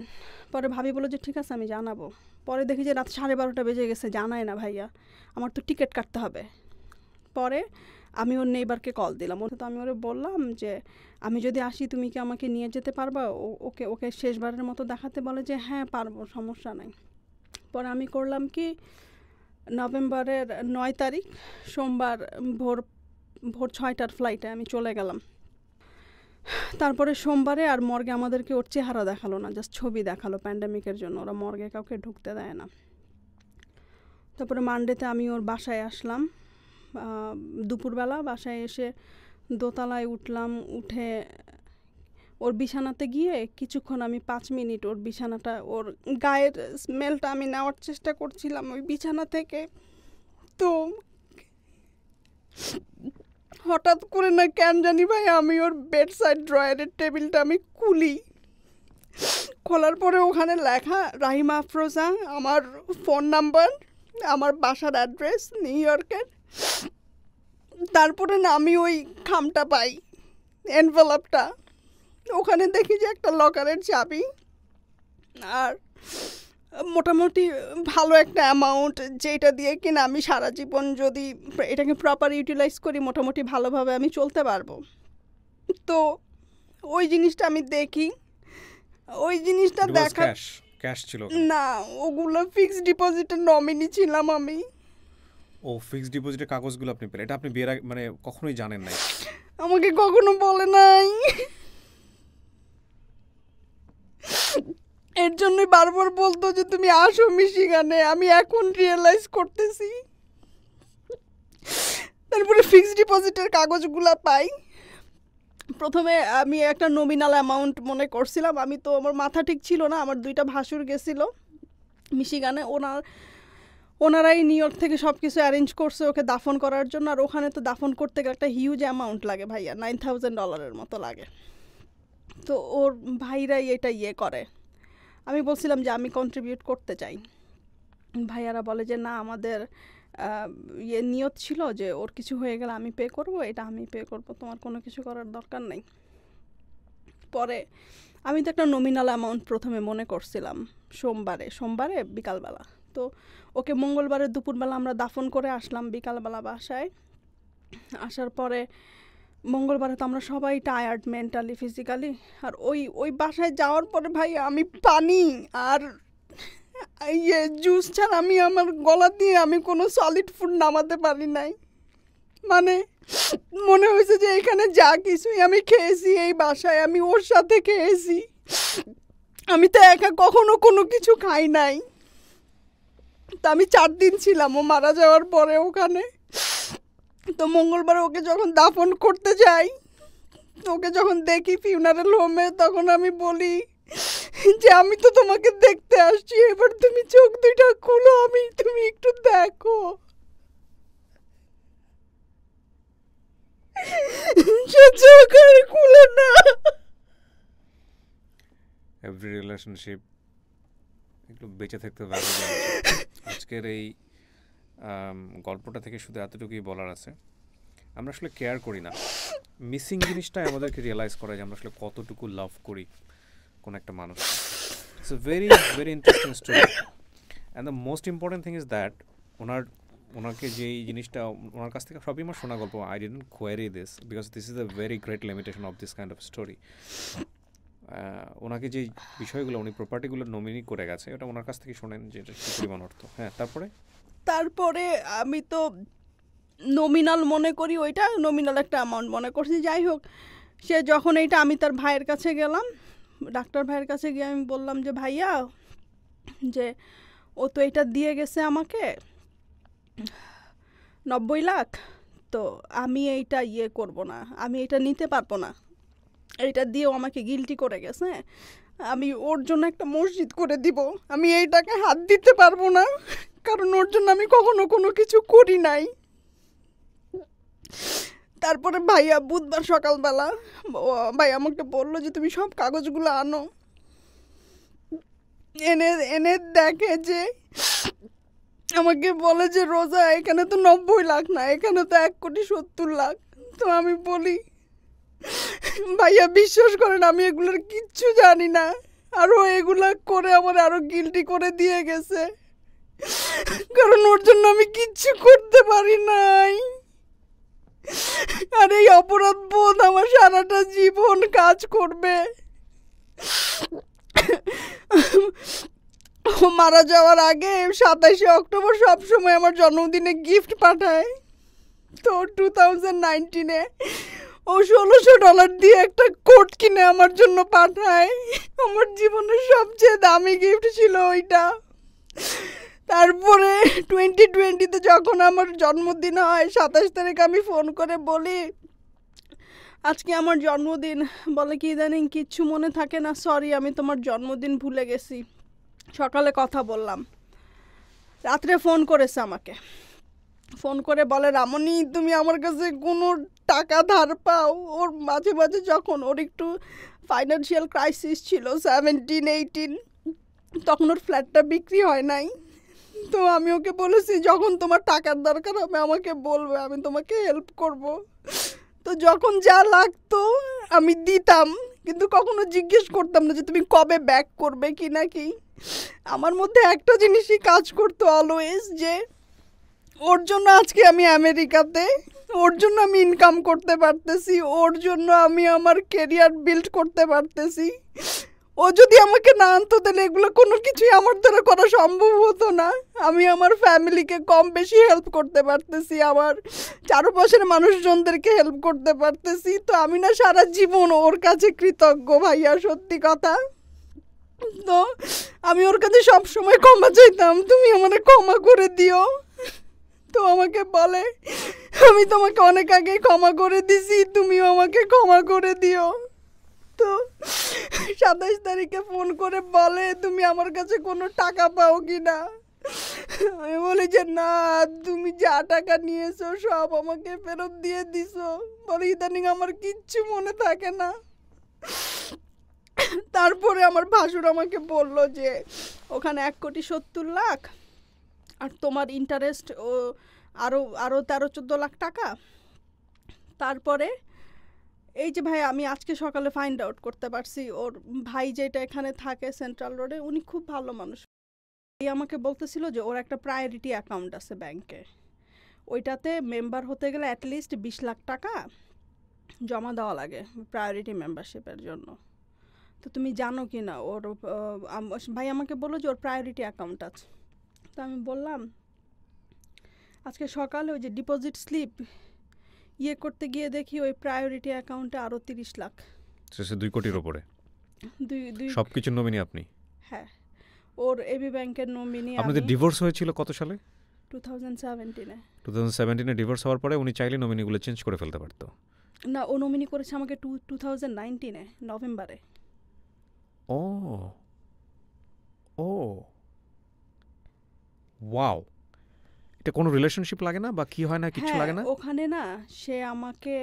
Speaker 1: পরে ভাবি বলো যে ঠিক আছে আমি জানাবো পরে দেখি যে রাত সাড়ে বারোটা বেজে গেছে জানায় না ভাইয়া আমার তো টিকিট কাটতে হবে পরে আমি ওর নেইবারকে কল দিলাম তো আমি ওরে বললাম যে আমি যদি আসি তুমি কি আমাকে নিয়ে যেতে পারবা ওকে ওকে শেষবারের মতো দেখাতে বলে যে হ্যাঁ পারবো সমস্যা নাই পরে আমি করলাম কি নভেম্বরের নয় তারিখ সোমবার ভোর ভোর ছয়টার ফ্লাইটে আমি চলে গেলাম তারপরে সোমবারে আর মর্গে আমাদেরকে ওর চেহারা দেখালো না জাস্ট ছবি দেখালো প্যান্ডামিকের জন্য ওরা মর্গে কাউকে ঢুকতে দেয় না তারপরে মানডেতে আমি ওর বাসায় আসলাম দুপুরবেলা বাসায় এসে দোতলায় উঠলাম উঠে ওর বিছানাতে গিয়ে কিছুক্ষণ আমি পাঁচ মিনিট ওর বিছানাটা ওর গায়ের স্মেলটা আমি নেওয়ার চেষ্টা করছিলাম ওই বিছানা থেকে তো হঠাৎ করে না কেন জানি ভাই আমি ওর বেড সাইড ড্রয়ারের টেবিলটা আমি খুলি খোলার পরে ওখানে লেখা রাহিমা আফরোজা আমার ফোন নাম্বার আমার বাসার অ্যাড্রেস নিউ ইয়র্কের তারপরে না আমি ওই খামটা পাই এনভেলপটা ওখানে দেখি যে একটা লকারের চাবি আর মোটামুটি ভালো একটা অ্যামাউন্ট যেটা দিয়ে কিনা আমি সারা জীবন যদি এটাকে প্রপার ইউটিলাইজ করি মোটামুটি ভালোভাবে আমি চলতে পারবো তো ওই জিনিসটা আমি দেখি ওই
Speaker 2: জিনিসটা দেখা ক্যাশ ছিল না
Speaker 1: ওগুলো ফিক্সড ডিপোজিটের নমিনি ছিলাম আমি
Speaker 2: ও ফিক্সড ডিপোজিটের কাগজগুলো আপনি পেলেন এটা আপনি বিয়ের মানে কখনোই জানেন নাই
Speaker 1: আমাকে কখনো বলে নাই এর জন্যই বারবার বলতো যে তুমি আসো মিশিগানে আমি এখন রিয়েলাইজ করতেছি তারপরে ফিক্সড ডিপোজিটের কাগজগুলো পাই প্রথমে আমি একটা নমিনাল অ্যামাউন্ট মনে করছিলাম আমি তো আমার মাথা ঠিক ছিল না আমার দুইটা ভাসুর গেছিল মিশিগানে ওনার ওনারাই নিউ ইয়র্ক থেকে সব কিছু অ্যারেঞ্জ করছে ওকে দাফন করার জন্য আর ওখানে তো দাফন করতে গেলে একটা হিউজ অ্যামাউন্ট লাগে ভাইয়া নাইন থাউজেন্ড ডলারের মতো লাগে তো ওর ভাইরাই এটা ইয়ে করে আমি বলছিলাম যে আমি কন্ট্রিবিউট করতে চাই ভাইয়ারা বলে যে না আমাদের ইয়ে নিয়ত ছিল যে ওর কিছু হয়ে গেলে আমি পে করব এটা আমি পে করব তোমার কোনো কিছু করার দরকার নেই পরে আমি তো একটা নমিনাল অ্যামাউন্ট প্রথমে মনে করছিলাম সোমবারে সোমবারে বিকালবেলা তো ওকে মঙ্গলবারের দুপুরবেলা আমরা দাফন করে আসলাম বিকালবেলা বাসায় আসার পরে মঙ্গলবারে তো আমরা সবাই টায়ার্ড মেন্টালি ফিজিক্যালি আর ওই ওই বাসায় যাওয়ার পরে ভাই আমি পানি আর ইয়ে জুস ছাড়া আমি আমার গলা দিয়ে আমি কোনো সলিড ফুড নামাতে পারি নাই মানে মনে হয়েছে যে এখানে যা কিছুই আমি খেয়েছি এই বাসায় আমি ওর সাথে খেয়েছি আমি তো একা কখনো কোনো কিছু খাই নাই তা আমি চার দিন ছিলাম ও মারা যাওয়ার পরে ওখানে তো মঙ্গলবার ওকে যখন দাফন করতে যাই ওকে যখন দেখি ফিউনারেল হোমে তখন আমি বলি
Speaker 4: যে আমি তো তোমাকে দেখতে আসছি এবার তুমি চোখ দুইটা খুলো আমি তুমি একটু দেখো চোখ আর খুলো না
Speaker 2: এভরি রিলেশনশিপ এগুলো বেঁচে থাকতে পারবে আজকের এই গল্পটা থেকে শুধু এতটুকুই বলার আছে আমরা আসলে কেয়ার করি না মিসিং জিনিসটাই আমাদেরকে রিয়েলাইজ করা যে আমরা আসলে কতটুকু লাভ করি কোনো একটা মানুষ it's a very very interesting story and the most important thing is that ওনার ওনাকে যেই জিনিসটা ওনার কাছ থেকে সবই আমার শোনা গল্প I didn't query this because this is the very great limitation of this kind of story ওনাকে যে বিষয়গুলো উনি প্রপার্টিগুলো নমিনি করে গেছে ওটা ওনার কাছ থেকে শোনেন যে এটা কী পরিমাণ অর্থ হ্যাঁ তারপরে
Speaker 1: তারপরে আমি তো নমিনাল মনে করি ওইটা নমিনাল একটা অ্যামাউন্ট মনে করছি যাই হোক সে যখন এইটা আমি তার ভাইয়ের কাছে গেলাম ডাক্তার ভাইয়ের কাছে গিয়ে আমি বললাম যে ভাইয়া যে ও তো এটা দিয়ে গেছে আমাকে নব্বই লাখ তো আমি এইটা ইয়ে করব না আমি এটা নিতে পারবো না এইটা দিয়েও আমাকে গিলটি করে গেছে আমি ওর জন্য একটা মসজিদ করে দিব আমি এইটাকে হাত দিতে পারবো না কারণ ওর জন্য আমি কখনো কোনো কিছু করি নাই তারপরে ভাইয়া বুধবার সকালবেলা ভাই আমাকে বললো যে তুমি সব কাগজগুলো আনো এনে এনে দেখে যে আমাকে বলে যে রোজা এখানে তো নব্বই লাখ না এখানে তো এক কোটি সত্তর লাখ তো আমি বলি ভাইয়া বিশ্বাস করেন আমি এগুলোর কিচ্ছু জানি না আরও এগুলা করে আমার আরও গিলটি করে দিয়ে গেছে কারণ ওর জন্য আমি কিচ্ছু করতে পারি নাই আর এই অপরাধ বোধ আমার সারাটা জীবন কাজ করবে মারা যাওয়ার আগে সাতাশে অক্টোবর সবসময় আমার জন্মদিনে গিফট পাঠায় তো টু থাউজেন্ড নাইনটিনে ও ষোলোশো ডলার দিয়ে একটা কোট কিনে আমার জন্য পাঠায় আমার জীবনের সবচেয়ে দামি গিফট ছিল ওইটা তারপরে টোয়েন্টি টোয়েন্টিতে যখন আমার জন্মদিন হয় সাতাশ তারিখ আমি ফোন করে বলি আজকে আমার জন্মদিন বলে কি ইদানিং কিচ্ছু মনে থাকে না সরি আমি তোমার জন্মদিন ভুলে গেছি সকালে কথা বললাম রাত্রে ফোন করেছে আমাকে ফোন করে বলে রামনি তুমি আমার কাছে কোনো টাকা ধার পাও ওর মাঝে মাঝে যখন ওর একটু ফাইন্যান্সিয়াল ক্রাইসিস ছিল সেভেন্টিন এইটিন তখন ওর ফ্ল্যাটটা বিক্রি হয় নাই তো আমি ওকে বলেছি যখন তোমার টাকার দরকার হবে আমাকে বলবে আমি তোমাকে হেল্প করব তো যখন যা লাগতো আমি দিতাম কিন্তু কখনো জিজ্ঞেস করতাম না যে তুমি কবে ব্যাক করবে কি না কি আমার মধ্যে একটা জিনিসই কাজ করতো অলওয়েজ যে ওর জন্য আজকে আমি আমেরিকাতে ওর জন্য আমি ইনকাম করতে পারতেছি ওর জন্য আমি আমার কেরিয়ার বিল্ড করতে পারতেছি ও যদি আমাকে না আনতো তাহলে এগুলো কোনো কিছুই আমার দ্বারা করা সম্ভব হতো না আমি আমার ফ্যামিলিকে কম বেশি হেল্প করতে পারতেছি আমার চারপাশের মানুষজনদেরকে হেল্প করতে পারতেছি তো আমি না সারা জীবন ওর কাছে কৃতজ্ঞ ভাইয়া সত্যি কথা তো আমি ওর কাছে সবসময় ক্ষমা চাইতাম তুমি আমাকে ক্ষমা করে দিও তো আমাকে বলে আমি তোমাকে অনেক আগে ক্ষমা করে দিছি তুমিও আমাকে ক্ষমা করে দিও তো সাতাশ তারিখে ফোন করে বলে তুমি আমার কাছে কোনো টাকা পাও কি না আমি বলি যে না তুমি যা টাকা নিয়েছো সব আমাকে ফেরত দিয়ে দিছো বলে ইদানিং আমার কিচ্ছু মনে থাকে না তারপরে আমার ভাসুর আমাকে বলল যে ওখানে এক কোটি সত্তর লাখ আর তোমার ইন্টারেস্ট ও আরও আরও তেরো চোদ্দো লাখ টাকা তারপরে এই যে ভাই আমি আজকে সকালে ফাইন্ড আউট করতে পারছি ওর ভাই যেটা এখানে থাকে সেন্ট্রাল রোডে উনি খুব ভালো মানুষ এই আমাকে বলতেছিল যে ওর একটা প্রায়োরিটি অ্যাকাউন্ট আছে ব্যাংকে ওইটাতে মেম্বার হতে গেলে অ্যাটলিস্ট বিশ লাখ টাকা জমা দেওয়া লাগে প্রায়োরিটি মেম্বারশিপের জন্য তো তুমি জানো কি না ওর ভাই আমাকে বলো যে ওর প্রায়োরিটি অ্যাকাউন্ট আছে তো আমি বললাম আজকে সকালে ওই যে ডিপোজিট স্লিপ ইয়ে করতে গিয়ে দেখি ওই প্রায়োরিটি অ্যাকাউন্টে আরও তিরিশ লাখ
Speaker 2: শেষে দুই কোটির ওপরে দুই দুই সব কিছুর নমিনি আপনি
Speaker 1: হ্যাঁ ওর এবি ব্যাংকের নমিনি আপনাদের ডিভোর্স
Speaker 2: হয়েছিল কত সালে
Speaker 1: টু থাউজেন্ড সেভেন্টিনে
Speaker 2: টু থাউজেন্ড সেভেন্টিনে ডিভোর্স হওয়ার পরে উনি চাইলে নমিনিগুলো চেঞ্জ করে ফেলতে পারতো
Speaker 1: না ও নমিনি করেছে আমাকে টু টু থাউজেন্ড নাইনটিনে নভেম্বরে
Speaker 2: ও ও ওয়াও এটা কোনো রিলেশনশিপ লাগে না বা কি হয় না কিছু হ্যাঁ, লাগে না
Speaker 1: ওখানে না সে আমাকে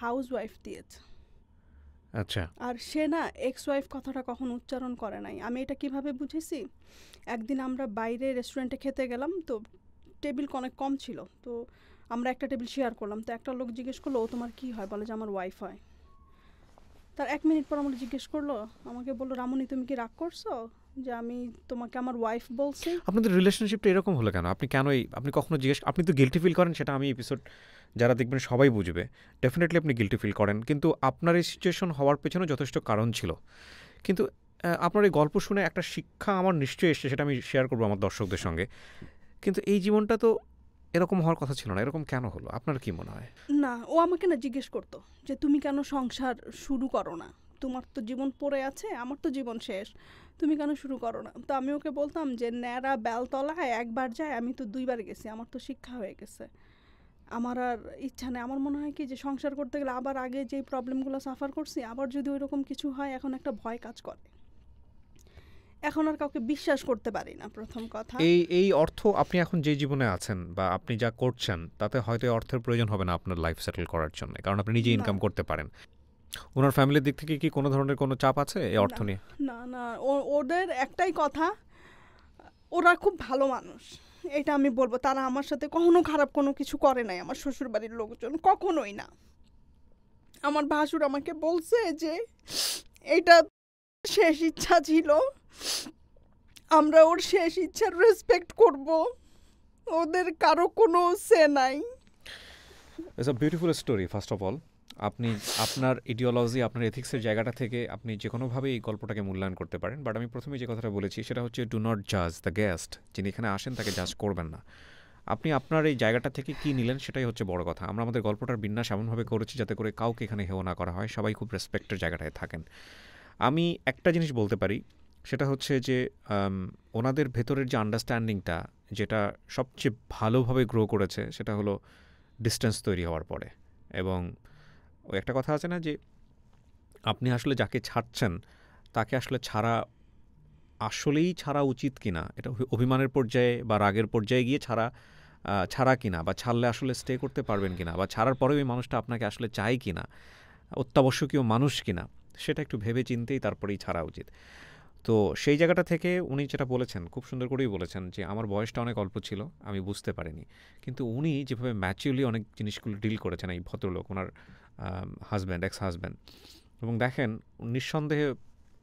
Speaker 1: হাউস ওয়াইফ দিয়েছে আচ্ছা আর সে না এক্স ওয়াইফ কথাটা কখন উচ্চারণ করে নাই আমি এটা কিভাবে বুঝেছি একদিন আমরা বাইরে রেস্টুরেন্টে খেতে গেলাম তো টেবিল অনেক কম ছিল তো আমরা একটা টেবিল শেয়ার করলাম তো একটা লোক জিজ্ঞেস করলো ও তোমার কি হয় বলে যে আমার ওয়াইফ হয় তার এক মিনিট পর আমাকে জিজ্ঞেস করলো আমাকে বললো রামনি তুমি কি রাগ করছো যে আমি তোমাকে আমার ওয়াইফ বলছি
Speaker 2: আপনাদের রিলেশনশিপটা এরকম হলো কেন আপনি কেন আপনি কখনো জিজ্ঞেস আপনি তো গিলটি ফিল করেন সেটা আমি এপিসোড যারা দেখবেন সবাই বুঝবে ডেফিনেটলি আপনি গিলটি ফিল করেন কিন্তু আপনার এই সিচুয়েশন হওয়ার পেছনে যথেষ্ট কারণ ছিল কিন্তু আপনার এই গল্প শুনে একটা শিক্ষা আমার নিশ্চয়ই এসছে সেটা আমি শেয়ার করবো আমার দর্শকদের সঙ্গে কিন্তু এই জীবনটা তো এরকম হওয়ার কথা ছিল না এরকম কেন হলো আপনার কি মনে হয়
Speaker 1: না ও আমাকে না জিজ্ঞেস করতো যে তুমি কেন সংসার শুরু করো না তোমার তো জীবন পড়ে আছে আমার তো জীবন শেষ তুমি কেন শুরু করো না তো আমি ওকে বলতাম যে ন্যাড়া বেলতলায় একবার যায় আমি তো দুইবার গেছি আমার তো শিক্ষা হয়ে গেছে আমার আর ইচ্ছা নেই আমার মনে হয় কি যে সংসার করতে গেলে আবার আগে যে প্রবলেমগুলো সাফার করছি আবার যদি ওই রকম কিছু হয় এখন একটা ভয় কাজ করে এখন আর কাউকে বিশ্বাস করতে পারি না প্রথম কথা এই
Speaker 2: এই অর্থ আপনি এখন যে জীবনে আছেন বা আপনি যা করছেন তাতে হয়তো অর্থের প্রয়োজন হবে না আপনার লাইফ সেটেল করার জন্য কারণ আপনি নিজে ইনকাম করতে পারেন ওনার ফ্যামিলির দিক থেকে কি কোনো ধরনের কোনো চাপ আছে এই অর্থ নিয়ে
Speaker 1: না না ওদের একটাই কথা ওরা খুব ভালো মানুষ এটা আমি বলবো তারা আমার সাথে কখনো খারাপ কোনো কিছু করে নাই আমার শ্বশুর বাড়ির লোকজন কখনোই না আমার ভাসুর আমাকে বলছে যে এটা শেষ ইচ্ছা ছিল আমরা ওর শেষ ইচ্ছার রেসপেক্ট করব ওদের কারো কোনো সে নাই
Speaker 2: it's a beautiful story first of all আপনি আপনার ইডিওলজি আপনার এথিক্সের জায়গাটা থেকে আপনি যে কোনোভাবে এই গল্পটাকে মূল্যায়ন করতে পারেন বাট আমি প্রথমে যে কথাটা বলেছি সেটা হচ্ছে ডু নট জাজ দ্য গেস্ট যিনি এখানে আসেন তাকে জাজ করবেন না আপনি আপনার এই জায়গাটা থেকে কি নিলেন সেটাই হচ্ছে বড় কথা আমরা আমাদের গল্পটার বিন্যাস এমনভাবে করেছি যাতে করে কাউকে এখানে হেও না করা হয় সবাই খুব রেসপেক্টের জায়গাটায় থাকেন আমি একটা জিনিস বলতে পারি সেটা হচ্ছে যে ওনাদের ভেতরের যে আন্ডারস্ট্যান্ডিংটা যেটা সবচেয়ে ভালোভাবে গ্রো করেছে সেটা হলো ডিস্টেন্স তৈরি হওয়ার পরে এবং ওই একটা কথা আছে না যে আপনি আসলে যাকে ছাড়ছেন তাকে আসলে ছাড়া আসলেই ছাড়া উচিত কিনা এটা অভিমানের পর্যায়ে বা রাগের পর্যায়ে গিয়ে ছাড়া ছাড়া কিনা বা ছাড়লে আসলে স্টে করতে পারবেন কিনা বা ছাড়ার পরেও ওই মানুষটা আপনাকে আসলে চায় কিনা অত্যাবশ্যকীয় মানুষ কিনা সেটা একটু ভেবে চিনতেই তারপরেই ছাড়া উচিত তো সেই জায়গাটা থেকে উনি যেটা বলেছেন খুব সুন্দর করেই বলেছেন যে আমার বয়সটা অনেক অল্প ছিল আমি বুঝতে পারিনি কিন্তু উনি যেভাবে ম্যাচিউরলি অনেক জিনিসগুলো ডিল করেছেন এই ভদ্রলোক ওনার হাজব্যান্ড এক্স হাজব্যান্ড এবং দেখেন নিঃসন্দেহে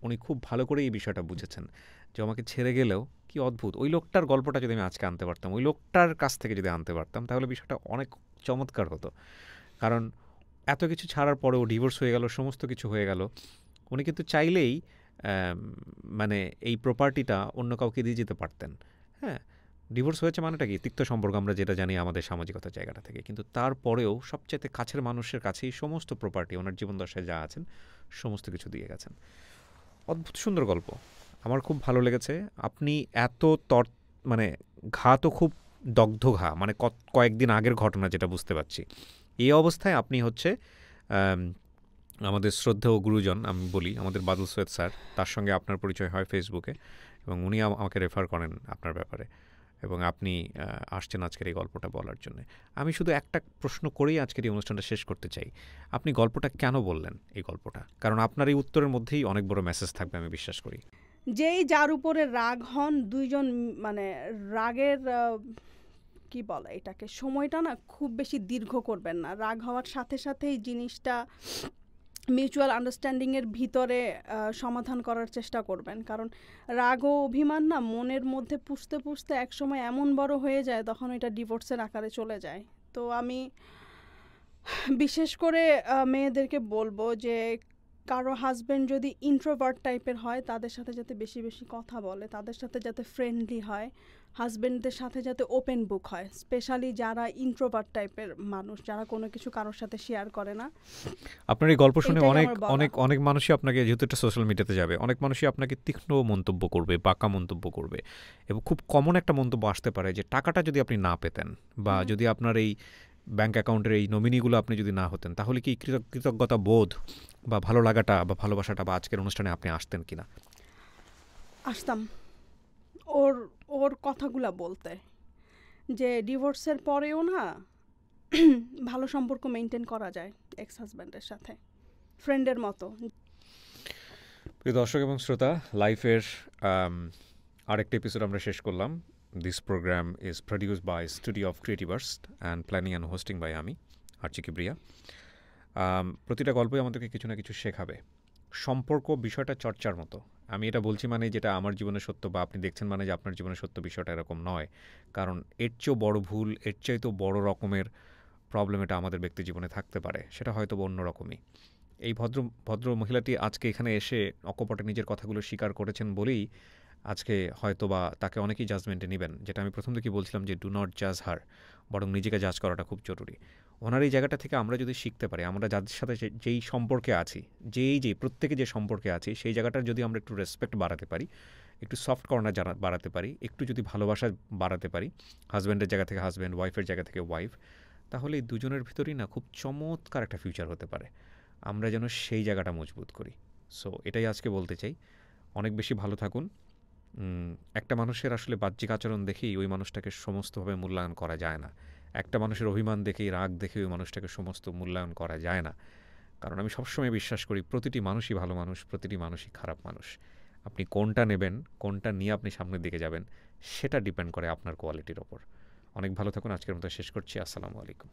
Speaker 2: উনি খুব ভালো করে এই বিষয়টা বুঝেছেন যে আমাকে ছেড়ে গেলেও কি অদ্ভুত ওই লোকটার গল্পটা যদি আমি আজকে আনতে পারতাম ওই লোকটার কাছ থেকে যদি আনতে পারতাম তাহলে বিষয়টা অনেক চমৎকার হতো কারণ এত কিছু ছাড়ার পরেও ডিভোর্স হয়ে গেল সমস্ত কিছু হয়ে গেল উনি কিন্তু চাইলেই মানে এই প্রপার্টিটা অন্য কাউকে দিয়ে যেতে পারতেন হ্যাঁ ডিভোর্স হয়েছে মানেটা কি তিক্ত সম্পর্ক আমরা যেটা জানি আমাদের সামাজিকতা জায়গাটা থেকে কিন্তু তারপরেও সবচেয়ে কাছের মানুষের কাছেই সমস্ত প্রপার্টি ওনার জীবনদশায় যা আছেন সমস্ত কিছু দিয়ে গেছেন অদ্ভুত সুন্দর গল্প আমার খুব ভালো লেগেছে আপনি এত তর মানে ঘা তো খুব দগ্ধ ঘা মানে কয়েকদিন আগের ঘটনা যেটা বুঝতে পারছি এই অবস্থায় আপনি হচ্ছে আমাদের শ্রদ্ধেয় গুরুজন আমি বলি আমাদের বাদল সৈয়দ স্যার তার সঙ্গে আপনার পরিচয় হয় ফেসবুকে এবং উনি আমাকে রেফার করেন আপনার ব্যাপারে এবং আপনি আসছেন আজকের এই গল্পটা বলার জন্য আমি শুধু একটা প্রশ্ন করেই আজকের এই অনুষ্ঠানটা শেষ করতে চাই আপনি গল্পটা কেন বললেন এই গল্পটা কারণ আপনার এই উত্তরের মধ্যেই অনেক বড় মেসেজ থাকবে আমি বিশ্বাস করি
Speaker 1: যেই যার উপরে রাগ হন দুইজন মানে রাগের কি বলে এটাকে সময়টা না খুব বেশি দীর্ঘ করবেন না রাগ হওয়ার সাথে সাথেই জিনিসটা মিউচুয়াল আন্ডারস্ট্যান্ডিংয়ের ভিতরে সমাধান করার চেষ্টা করবেন কারণ রাগ ও অভিমান না মনের মধ্যে পুষতে পুষতে একসময় এমন বড় হয়ে যায় তখন এটা ডিভোর্সের আকারে চলে যায় তো আমি বিশেষ করে মেয়েদেরকে বলবো যে কারো হাজব্যান্ড যদি ইন্ট্রোভার্ট টাইপের হয় তাদের সাথে যাতে বেশি বেশি কথা বলে তাদের সাথে যাতে ফ্রেন্ডলি হয় হাজব্যান্ডদের সাথে যাতে ওপেন বুক হয় স্পেশালি যারা ইন্ট্রোভার্ট টাইপের মানুষ যারা কোনো কিছু কারোর সাথে শেয়ার করে না
Speaker 2: আপনার এই গল্প শুনে অনেক অনেক অনেক মানুষই আপনাকে যেহেতু একটা সোশ্যাল মিডিয়াতে যাবে অনেক মানুষই আপনাকে তীক্ষ্ণ মন্তব্য করবে বাঁকা মন্তব্য করবে এবং খুব কমন একটা মন্তব্য আসতে পারে যে টাকাটা যদি আপনি না পেতেন বা যদি আপনার এই ব্যাঙ্ক অ্যাকাউন্টের এই নমিনিগুলো আপনি যদি না হতেন তাহলে কি কৃতজ্ঞতা বোধ বা ভালো লাগাটা বা ভালোবাসাটা বা আজকের অনুষ্ঠানে আপনি আসতেন কি না
Speaker 1: আসতাম ওর ওর কথাগুলা বলতে যে ডিভোর্সের পরেও না ভালো সম্পর্ক মেনটেন করা যায় এক্স হাজব্যান্ডের সাথে ফ্রেন্ডের মতো
Speaker 2: প্রিয় দর্শক এবং শ্রোতা লাইফের আরেকটি এপিসোড আমরা শেষ করলাম This program is produced by Studio of Creativeverse and planning and hosting by আমি আর্চি কিবরিয়া um, প্রতিটা গল্পই আমাদেরকে কিছু না কিছু শেখাবে সম্পর্ক বিষয়টা চর্চার মতো আমি এটা বলছি মানে যেটা আমার জীবনে সত্য বা আপনি দেখছেন মানে যে আপনার জীবনে সত্য বিষয়টা এরকম নয় কারণ এর চেয়েও বড় ভুল এর চাইতেও বড় রকমের প্রবলেম এটা আমাদের ব্যক্তি জীবনে থাকতে পারে সেটা হয়তো অন্যরকমই এই ভদ্র ভদ্র মহিলাটি আজকে এখানে এসে অকপটে নিজের কথাগুলো স্বীকার করেছেন বলেই আজকে হয়তো বা তাকে অনেকেই জাজমেন্টে নেবেন যেটা আমি প্রথম থেকে বলছিলাম যে ডু নট জাজ হার বরং নিজেকে জাজ করাটা খুব জরুরি ওনার এই জায়গাটা থেকে আমরা যদি শিখতে পারি আমরা যাদের সাথে যেই সম্পর্কে আছি যেই যে প্রত্যেকে যে সম্পর্কে আছি সেই জায়গাটার যদি আমরা একটু রেসপেক্ট বাড়াতে পারি একটু সফট কর্নার জানা বাড়াতে পারি একটু যদি ভালোবাসা বাড়াতে পারি হাজব্যান্ডের জায়গা থেকে হাজব্যান্ড ওয়াইফের জায়গা থেকে ওয়াইফ তাহলে এই দুজনের ভিতরেই না খুব চমৎকার একটা ফিউচার হতে পারে আমরা যেন সেই জায়গাটা মজবুত করি সো এটাই আজকে বলতে চাই অনেক বেশি ভালো থাকুন একটা মানুষের আসলে বাহ্যিক আচরণ দেখেই ওই মানুষটাকে সমস্তভাবে মূল্যায়ন করা যায় না একটা মানুষের অভিমান দেখেই রাগ দেখে ওই মানুষটাকে সমস্ত মূল্যায়ন করা যায় না কারণ আমি সবসময় বিশ্বাস করি প্রতিটি মানুষই ভালো মানুষ প্রতিটি মানুষই খারাপ মানুষ আপনি কোনটা নেবেন কোনটা নিয়ে আপনি সামনের দিকে যাবেন সেটা ডিপেন্ড করে আপনার কোয়ালিটির ওপর অনেক ভালো থাকুন আজকের মতো শেষ করছি আসসালামু আলাইকুম